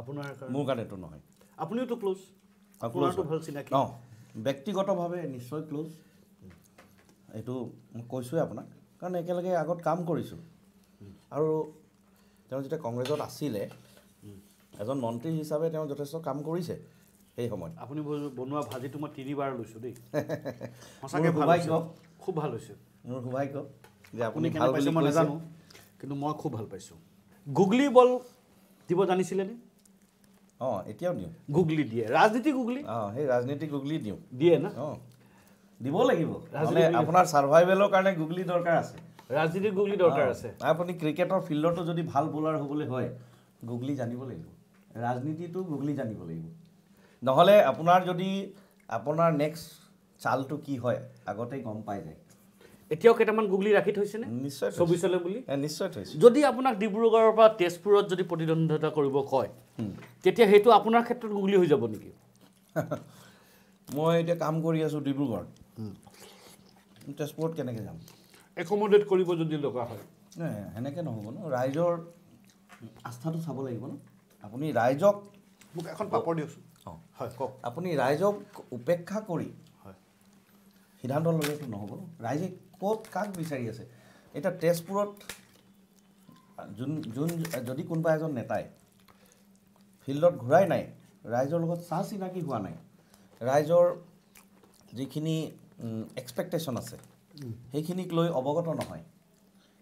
আপোনাৰ মোৰ কাৰণেতো নহয় আপুনিওতো ক্ল'জ আপোনাৰতো ভাল চিনাকি অঁ ব্যক্তিগতভাৱে নিশ্চয় ক্ল'জ এইটো মই কৈছোঁৱে আপোনাক কাৰণ একেলগে আগত কাম কৰিছোঁ আৰু তেওঁ যেতিয়া কংগ্ৰেছত আছিলে এজন মন্ত্ৰী হিচাপে তেওঁ যথেষ্ট কাম কৰিছে সেই সময়ত আপুনি বনোৱা ভাজিটো মই তিনিবাৰ লৈছোঁ দেই সঁচাকৈ সৌভাগ্য খুব ভাল হৈছে মোৰ সৌভাগ্য যে আপুনি ভাল পাইছে মই নাজানো কিন্তু মই খুব ভাল পাইছোঁ গুগলি বল দিব জানিছিলেনে অঁ এতিয়াও দিওঁ গুগলি দিয়ে ৰাজনীতি গুগলি অঁ সেই ৰাজনীতি গুগলি দিওঁ দিয়ে ন অঁ দিব লাগিব আপোনাৰ ছাৰ্ভাইভেলৰ কাৰণে গুগলি দৰকাৰ আছে ৰাজনীতি গুগলি দৰকাৰ আছে আপুনি ক্ৰিকেটৰ ফিল্ডতো যদি ভাল বলাৰ হ'বলৈ হয় গুগলি জানিব লাগিব ৰাজনীতিটো গুগলি জানিব লাগিব নহ'লে আপোনাৰ যদি আপোনাৰ নেক্সট চালটো কি হয় আগতে গম পাই যায় এতিয়াও কেইটামান গুগলি ৰাখি থৈছেনে নিশ্চয় চৌবিছলৈ বুলি নিশ্চয় থৈছে যদি আপোনাক ডিব্ৰুগড়ৰ পৰা তেজপুৰত যদি প্ৰতিদ্বন্দ্বিতা কৰিব কয় তেতিয়া সেইটো আপোনাৰ ক্ষেত্ৰত গুগলি হৈ যাব নেকি মই এতিয়া কাম কৰি আছোঁ ডিব্ৰুগড়ত তেজপুৰত কেনেকৈ যাম একমডেট কৰিব যদি লগা হয় সেনেকৈ নহ'ব ন ৰাইজৰ আস্থাটো চাব লাগিব ন আপুনি ৰাইজক মোক এখন পাপৰ দিয়কচোন হয় কওক আপুনি ৰাইজক উপেক্ষা কৰি হয় সিদ্ধান্ত ল'লেতো নহ'ব ন ৰাইজে ক'ত কাক বিচাৰি আছে এতিয়া তেজপুৰত যোন যোন যদি কোনোবা এজন নেতাই ফিল্ডত ঘূৰাই নাই ৰাইজৰ লগত চা চিনাকি হোৱা নাই ৰাইজৰ যিখিনি এক্সপেক্টেশ্যন আছে সেইখিনিক লৈ অৱগত নহয়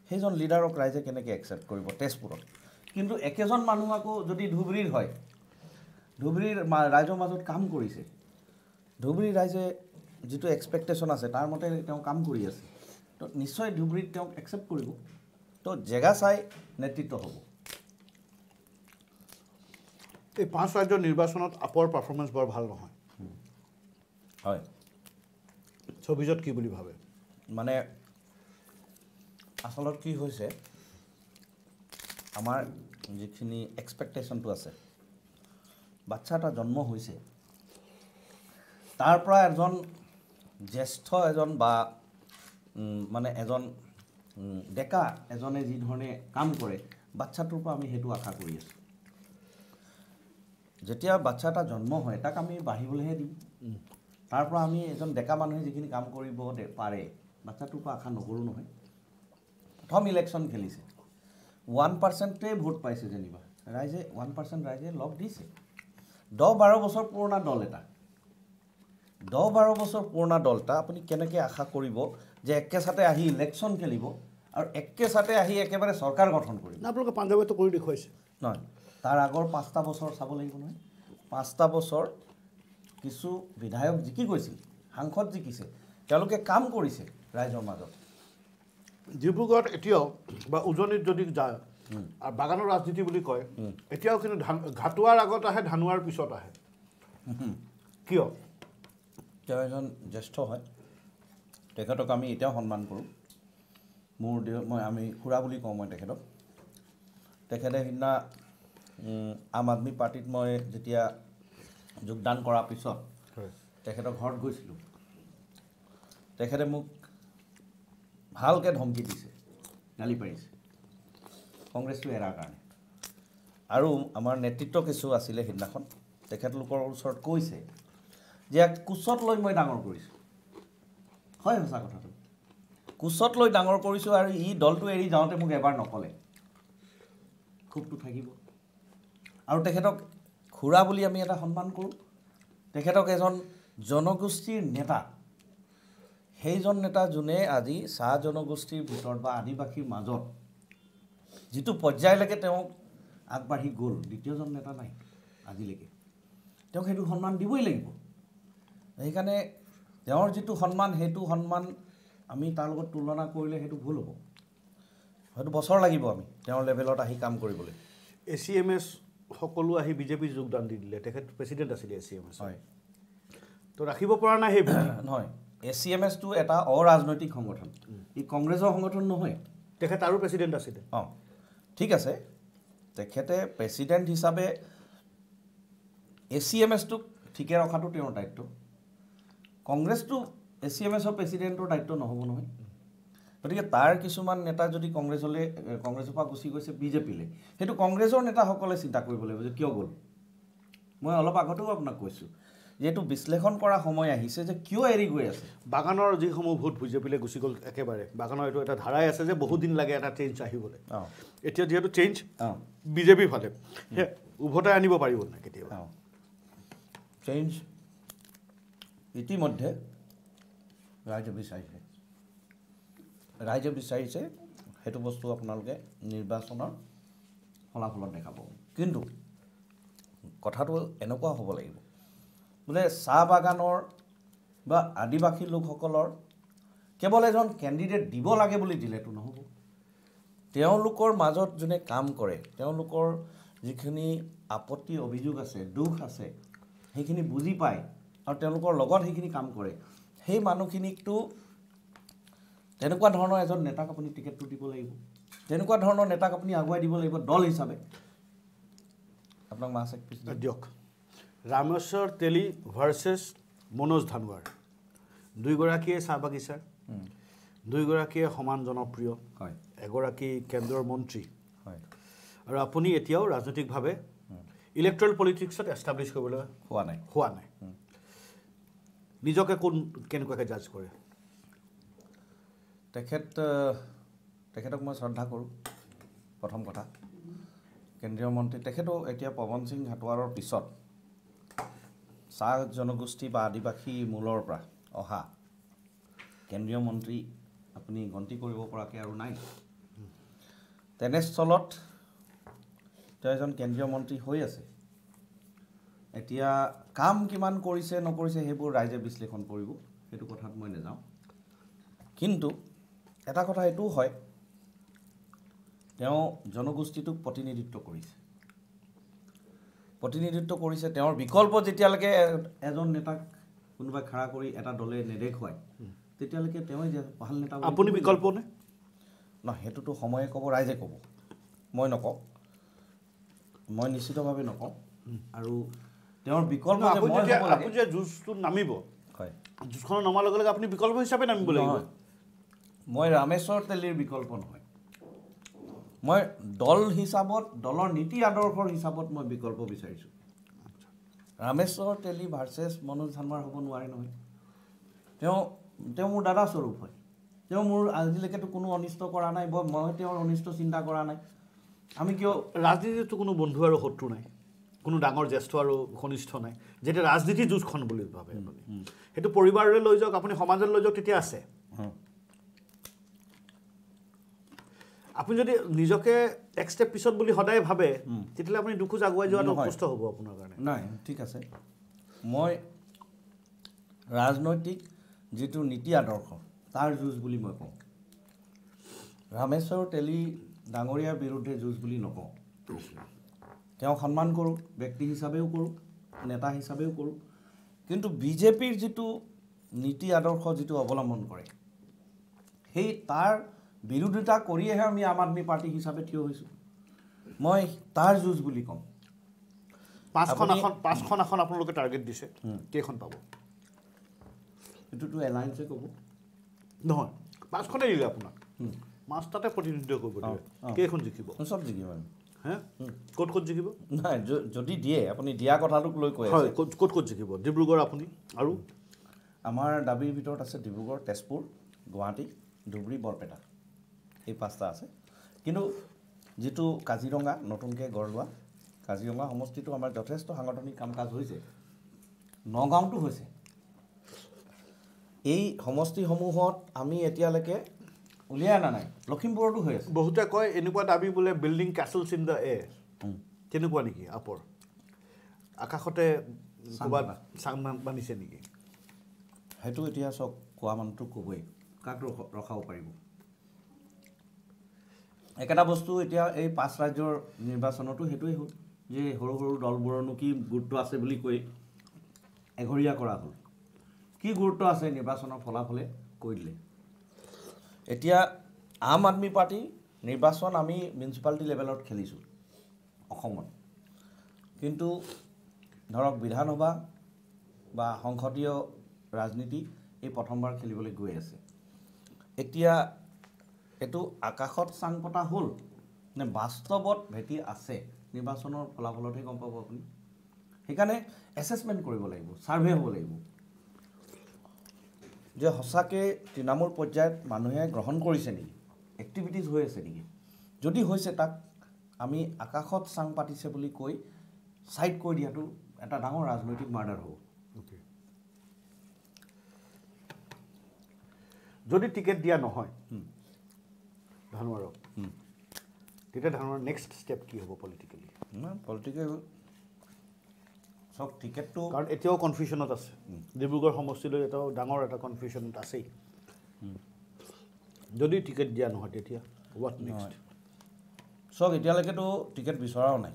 সেইজন লিডাৰক ৰাইজে কেনেকৈ একচেপ্ট কৰিব তেজপুৰত কিন্তু একেজন মানুহ আকৌ যদি ধুবুৰীৰ হয় ধুবুৰীৰ ৰাইজৰ মাজত কাম কৰিছে ধুবুৰী ৰাইজে যিটো এক্সপেক্টেশ্যন আছে তাৰ মতে তেওঁ কাম কৰি আছে তো নিশ্চয় ধুবুৰীত তেওঁক একচেপ্ট কৰিব তো জেগা চাই নেতৃত্ব হ'ব এই পাঁচ ৰাজ্যৰ নিৰ্বাচনত আপৰ পাৰফৰ্মেঞ্চ বৰ ভাল নহয় হয় ছবিজত কি বুলি ভাবে মানে আচলতে কি হৈছে আমাৰ যিখিনি এক্সপেক্টেশ্যনটো আছে বাচ্ছা এটা জন্ম হৈছে তাৰ পৰা এজন জ্যেষ্ঠ এজন বা মানে এজন ডেকা এজনে যিধৰণে কাম কৰে বাচ্ছাটোৰ পৰা আমি সেইটো আশা কৰি আছোঁ যেতিয়া বাচ্ছা এটা জন্ম হয় তাক আমি বাঢ়িবলৈহে দিম তাৰ পৰা আমি এজন ডেকা মানুহে যিখিনি কাম কৰিব পাৰে বাচ্ছাটোৰ পৰা আশা নকৰোঁ নহয় প্ৰথম ইলেকশ্যন খেলিছে ওৱান পাৰ্চেণ্টেই ভোট পাইছে যেনিবা ৰাইজে ওৱান পাৰ্চেণ্ট ৰাইজে লগ দিছে দহ বাৰ বছৰ পুৰণা দল এটা দহ বাৰ বছৰ পুৰণা দল এটা আপুনি কেনেকৈ আশা কৰিব যে একেচাতে আহি ইলেকশ্যন খেলিব আৰু একেচাতে আহি একেবাৰে চৰকাৰ গঠন কৰিব আপোনালোকে পাঞ্জাৱেতো কৰি দেখুৱাইছে নহয় তাৰ আগৰ পাঁচটা বছৰ চাব লাগিব নহয় পাঁচটা বছৰ কিছু বিধায়ক জিকি গৈছিল সাংসদ জিকিছে তেওঁলোকে কাম কৰিছে ৰাইজৰ মাজত ডিব্ৰুগড়ত এতিয়াও বা উজনিত যদি যায় আৰু বাগানৰ ৰাজনীতি বুলি কয় এতিয়াও কিন্তু ধান ঘাটোৱাৰ আগত আহে ধানোৱাৰ পিছত আহে কিয় তেওঁ এজন জ্যেষ্ঠ হয় তেখেতক আমি এতিয়াও সন্মান কৰোঁ মোৰ দেহ মই আমি খুৰা বুলি কওঁ মই তেখেতক তেখেতে সিদিনা আম আদমি পাৰ্টিত মই যেতিয়া যোগদান কৰাৰ পিছত তেখেতৰ ঘৰত গৈছিলোঁ তেখেতে মোক ভালকৈ ধমকি দিছে গালি পাৰিছে কংগ্ৰেছটো এৰাৰ কাৰণে আৰু আমাৰ নেতৃত্ব কিছু আছিলে সেইদিনাখন তেখেতলোকৰ ওচৰত কৈছে যে ইয়াক কোচত লৈ মই ডাঙৰ কৰিছোঁ হয় সঁচা কথাটো কোচত লৈ ডাঙৰ কৰিছোঁ আৰু ই দলটো এৰি যাওঁতে মোক এবাৰ নক'লে খুবটো থাকিব আৰু তেখেতক খুৰা বুলি আমি এটা সন্মান কৰোঁ তেখেতক এজন জনগোষ্ঠীৰ নেতা সেইজন নেতা যোনে আজি চাহ জনগোষ্ঠীৰ ভিতৰত বা আদিবাসীৰ মাজত যিটো পৰ্যায়লৈকে তেওঁক আগবাঢ়ি গ'ল দ্বিতীয়জন নেতা নাই আজিলৈকে তেওঁক সেইটো সন্মান দিবই লাগিব সেইকাৰণে তেওঁৰ যিটো সন্মান সেইটো সন্মান আমি তাৰ লগত তুলনা কৰিলে সেইটো ভুল হ'ব হয়তো বছৰ লাগিব আমি তেওঁৰ লেভেলত আহি কাম কৰিবলৈ এ চি এম এছ সকলো আহি বিজেপিত যোগদান দি দিলে তেখেত প্ৰেচিডেণ্ট আছিলে এ চি এম এছ হয় ত' ৰাখিব পৰা নাই সেইবোৰ নহয় এ চি এম এছটো এটা অৰাজনৈতিক সংগঠন ই কংগ্ৰেছৰ সংগঠন নহয় তেখেত আৰু প্ৰেচিডেণ্ট আছিলে অঁ ঠিক আছে তেখেতে প্ৰেচিডেণ্ট হিচাপে এ চি এম এছটোক ঠিকে ৰখাটো তেওঁৰ দায়িত্ব কংগ্ৰেছটো এ চি এম এছৰ প্ৰেচিডেণ্টৰ দায়িত্ব নহ'ব নহয় গতিকে তাৰ কিছুমান নেতা যদি কংগ্ৰেছলৈ কংগ্ৰেছৰ পৰা গুচি গৈছে বিজেপিলৈ সেইটো কংগ্ৰেছৰ নেতাসকলে চিন্তা কৰিব লাগিব যে কিয় গ'ল মই অলপ আগতেও আপোনাক কৈছোঁ যে এইটো বিশ্লেষণ কৰা সময় আহিছে যে কিয় এৰি গৈ আছে বাগানৰ যিসমূহ ভোট বিজেপিলৈ গুচি গ'ল একেবাৰে বাগানৰ এইটো এটা ধাৰাই আছে যে বহুত দিন লাগে এটা চেঞ্জ আহিবলৈ এতিয়া যিহেতু চেঞ্জ বিজেপিৰ ফালে উভতাই আনিব পাৰিব নাই কেতিয়াবা চেঞ্জ ইতিমধ্যে ৰাইজে বিচাৰিছে ৰাইজে বিচাৰিছে সেইটো বস্তু আপোনালোকে নিৰ্বাচনৰ ফলাফলত দেখা পাব কিন্তু কথাটো এনেকুৱা হ'ব লাগিব বোলে চাহ বাগানৰ বা আদিবাসী লোকসকলৰ কেৱল এজন কেণ্ডিডেট দিব লাগে বুলি দিলেতো নহ'ব তেওঁলোকৰ মাজত যোনে কাম কৰে তেওঁলোকৰ যিখিনি আপত্তি অভিযোগ আছে দুখ আছে সেইখিনি বুজি পায় আৰু তেওঁলোকৰ লগত সেইখিনি কাম কৰে সেই মানুহখিনিকতো তেনেকুৱা ধৰণৰ এজন নেতাক আপুনি টিকেটটো দিব লাগিব তেনেকুৱা ধৰণৰ নেতাক আপুনি আগুৱাই দিব লাগিব দল হিচাপে আপোনাক মাছ দিয়ক ৰামেশ্বৰ তেলি ভাৰ্চেছ মনোজ ধানোৱাৰ দুয়োগৰাকীয়ে চাহ বাগিচাৰ দুয়োগৰাকীয়ে সমান জনপ্ৰিয় হয় এগৰাকী কেন্দ্ৰৰ মন্ত্ৰী হয় আৰু আপুনি এতিয়াও ৰাজনৈতিকভাৱে ইলেক্ট্ৰেল পলিটিক্সত এষ্টাব্লিছ কৰিবলৈ হোৱা নাই হোৱা নাই নিজকে কোন কেনেকুৱাকৈ জাজ কৰে তেখেত তেখেতক মই শ্ৰদ্ধা কৰোঁ প্ৰথম কথা কেন্দ্ৰীয় মন্ত্ৰী তেখেতো এতিয়া পৱন সিং হাটোৱাৰৰ পিছত চাহ জনগোষ্ঠী বা আদিবাসী মূলৰ পৰা অহা কেন্দ্ৰীয় মন্ত্ৰী আপুনি গন্তি কৰিব পৰাকৈ আৰু নাই তেনেস্থলত তেওঁ এজন কেন্দ্ৰীয় মন্ত্ৰী হৈ আছে এতিয়া কাম কিমান কৰিছে নকৰিছে সেইবোৰ ৰাইজে বিশ্লেষণ কৰিব সেইটো কথাত মই নেযাওঁ কিন্তু এটা কথা এইটোও হয় তেওঁ জনগোষ্ঠীটোক প্ৰতিনিধিত্ব কৰিছে প্ৰতিনিধিত্ব কৰিছে তেওঁৰ বিকল্প যেতিয়ালৈকে এজন নেতাক কোনোবাই খাৰা কৰি এটা দলে নেদেখুৱায় তেতিয়ালৈকে তেওঁ ভাল নেতা আপুনি বিকল্প নে ন সেইটোতো সময়ে ক'ব ৰাইজে ক'ব মই নকওঁ মই নিশ্চিতভাৱে নকওঁ আৰু তেওঁৰ বিকল্প যে যুঁজটো নামিব হয় যুঁজখনত নমাৰ লগে লগে আপুনি বিকল্প হিচাপে নামিব লাগিব মই ৰামেশ্বৰ তেলীৰ বিকল্প নহয় মই দল হিচাপত দলৰ নীতি আদৰ্শৰ হিচাপত মই বিকল্প বিচাৰিছোঁ ৰামেশ্বৰ তেলী ভাৰ্চেছ মনোজ ধানমাৰ হ'ব নোৱাৰে নহয় তেওঁ তেওঁ মোৰ দাদা স্বৰূপ হয় তেওঁ মোৰ আজিলৈকেতো কোনো অনিষ্ট কৰা নাই বা মই তেওঁৰ অনিষ্ট চিন্তা কৰা নাই আমি কিয় ৰাজনীতিতো কোনো বন্ধু আৰু শত্ৰু নাই কোনো ডাঙৰ জ্যেষ্ঠ আৰু ঘনিষ্ঠ নাই যেতিয়া ৰাজনীতি যুঁজখন বুলি ভাবে সেইটো পৰিবাৰলৈ লৈ যাওক আপুনি সমাজলৈ লৈ যাওক তেতিয়া আছে আপুনি যদি নিজকে এক ষ্টেপ পিছত বুলি সদায় ভাবে তেতিয়াহ'লে আপুনি দুখোজ আগুৱাই যোৱাটো সুস্থ হ'ব আপোনাৰ কাৰণে নাই ঠিক আছে মই ৰাজনৈতিক যিটো নীতি আদৰ্শ তাৰ যুঁজ বুলি মই কওঁ ৰামেশ্বৰ তেলী ডাঙৰীয়াৰ বিৰুদ্ধে যুঁজ বুলি নকওঁ তেওঁ সন্মান কৰোঁ ব্যক্তি হিচাপেও কৰোঁ নেতা হিচাপেও কৰোঁ কিন্তু বিজেপিৰ যিটো নীতি আদৰ্শ যিটো অৱলম্বন কৰে সেই তাৰ বিৰোধিতা কৰিয়েহে আমি আম আদমি পাৰ্টী হিচাপে থিয় হৈছোঁ মই তাৰ যুঁজ বুলি ক'ম পাঁচখন আসন পাঁচখন আসন আপোনালোকে টাৰ্গেট দিছে কেইখন পাব এইটোতো এলায়েঞ্চে ক'ব নহয় পাঁচখনে দিলে আপোনাক পাঁচটাতে প্ৰতিনিধিত্ব কৰিব কেইখন জিকিব চব জিকিব হে ক'ত ক'ত জিকিব নাই যদি দিয়ে আপুনি দিয়া কথাটোক লৈ কয় হয় ক'ত ক'ত ক'ত জিকিব ডিব্ৰুগড় আপুনি আৰু আমাৰ দাবীৰ ভিতৰত আছে ডিব্ৰুগড় তেজপুৰ গুৱাহাটী ধুবুৰী বৰপেটা এই পাঁচটা আছে কিন্তু যিটো কাজিৰঙা নতুনকৈ গঢ় লোৱা কাজিৰঙা সমষ্টিটো আমাৰ যথেষ্ট সাংগঠনিক কাম কাজ হৈছে নগাঁওটো হৈছে এই সমষ্টিসমূহত আমি এতিয়ালৈকে উলিয়াই অনা নাই লখিমপুৰতো হৈ আছে বহুতে কয় এনেকুৱা দাবী বোলে building castle in the air তেনেকুৱা নেকি আপৰ আকাশতে ক'ৰবাত চাং মানিছে নেকি সেইটো এতিয়া চব কোৱা মানুহটো ক'বই কাক ৰখাব পাৰিব একেটা বস্তু এতিয়া এই পাঁচ ৰাজ্যৰ নিৰ্বাচনতো সেইটোৱে হ'ল যে সৰু সৰু দলবোৰৰনো কি গুৰুত্ব আছে বুলি কৈ এঘৰীয়া কৰা হ'ল কি গুৰুত্ব আছে নিৰ্বাচনৰ ফলাফলে কৈ দিলে এতিয়া আম আদমি পাৰ্টি নিৰ্বাচন আমি মিউনিচিপালিটি লেভেলত খেলিছোঁ অসমত কিন্তু ধৰক বিধানসভা বা সংসদীয় ৰাজনীতি এই প্ৰথমবাৰ খেলিবলৈ গৈ আছে এতিয়া এইটো আকাশত চাং পতা হ'ল নে বাস্তৱত ভেটি আছে নিৰ্বাচনৰ ফলাফলতহে গম পাব আপুনি সেইকাৰণে এছেচমেণ্ট কৰিব লাগিব ছাৰ্ভে হ'ব লাগিব যে সঁচাকৈ তৃণমূল পৰ্যায়ত মানুহে গ্ৰহণ কৰিছে নেকি এক্টিভিটিজ হৈ আছে নেকি যদি হৈছে তাক আমি আকাশত চাং পাতিছে বুলি কৈ চাইড কৰি দিয়াটো এটা ডাঙৰ ৰাজনৈতিক মাৰ্ডাৰ হ'ব যদি টিকেট দিয়া নহয় ধানুৱাৰক তেতিয়া ধানুৱাৰ নেক্সট ষ্টেপ কি হ'ব পলিটিকেলি পলিটিকেল চাওক টিকেটটো কাৰণ এতিয়াও কনফিউশ্যনত আছে ডিব্ৰুগড় সমষ্টিলৈ এটাও ডাঙৰ এটা কনফিউশ্যনত আছেই যদি টিকেট দিয়া নহয় তেতিয়া হোৱাট নেক্সট চক এতিয়ালৈকেতো টিকেট বিচৰাও নাই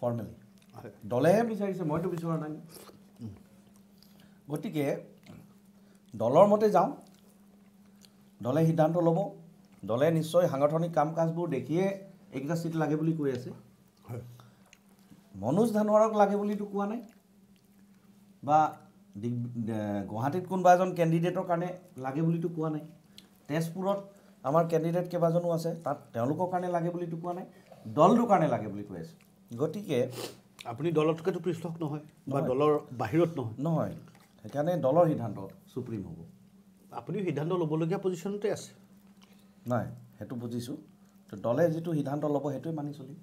ফৰ্মেলি দলেহে বিচাৰিছে মইতো বিচৰা নাই গতিকে দলৰ মতে যাওঁ দলে সিদ্ধান্ত ল'ব দলে নিশ্চয় সাংগঠনিক কাম কাজবোৰ দেখিয়ে এইকেইটা চিট লাগে বুলি কৈ আছে মনোজ ধানোৱাৰক লাগে বুলিতো কোৱা নাই বা গুৱাহাটীত কোনোবা এজন কেণ্ডিডেটৰ কাৰণে লাগে বুলিতো কোৱা নাই তেজপুৰত আমাৰ কেণ্ডিডেট কেইবাজনো আছে তাত তেওঁলোকৰ কাৰণে লাগে বুলিতো কোৱা নাই দলটোৰ কাৰণে লাগে বুলি কৈ আছে গতিকে আপুনি দলতকৈতো পৃষ্ঠক নহয় বা দলৰ বাহিৰত নহয় নহয় সেইকাৰণে দলৰ সিদ্ধান্ত চুপ্ৰিম হ'ব আপুনিও সিদ্ধান্ত ল'বলগীয়া পজিশ্যনতে আছে নাই সেইটো বুজিছোঁ দলে যিটো সিদ্ধান্ত ল'ব সেইটোৱে মানি চলি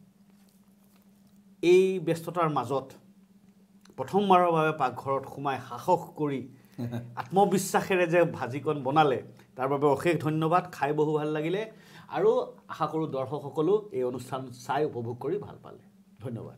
এই ব্যস্ততাৰ মাজত প্ৰথমবাৰৰ বাবে পাকঘৰত সোমাই সাহস কৰি আত্মবিশ্বাসেৰে যে ভাজিকণ বনালে তাৰ বাবে অশেষ ধন্যবাদ খাই বহু ভাল লাগিলে আৰু আশা কৰোঁ দৰ্শকসকলো এই অনুষ্ঠান চাই উপভোগ কৰি ভাল পালে ধন্যবাদ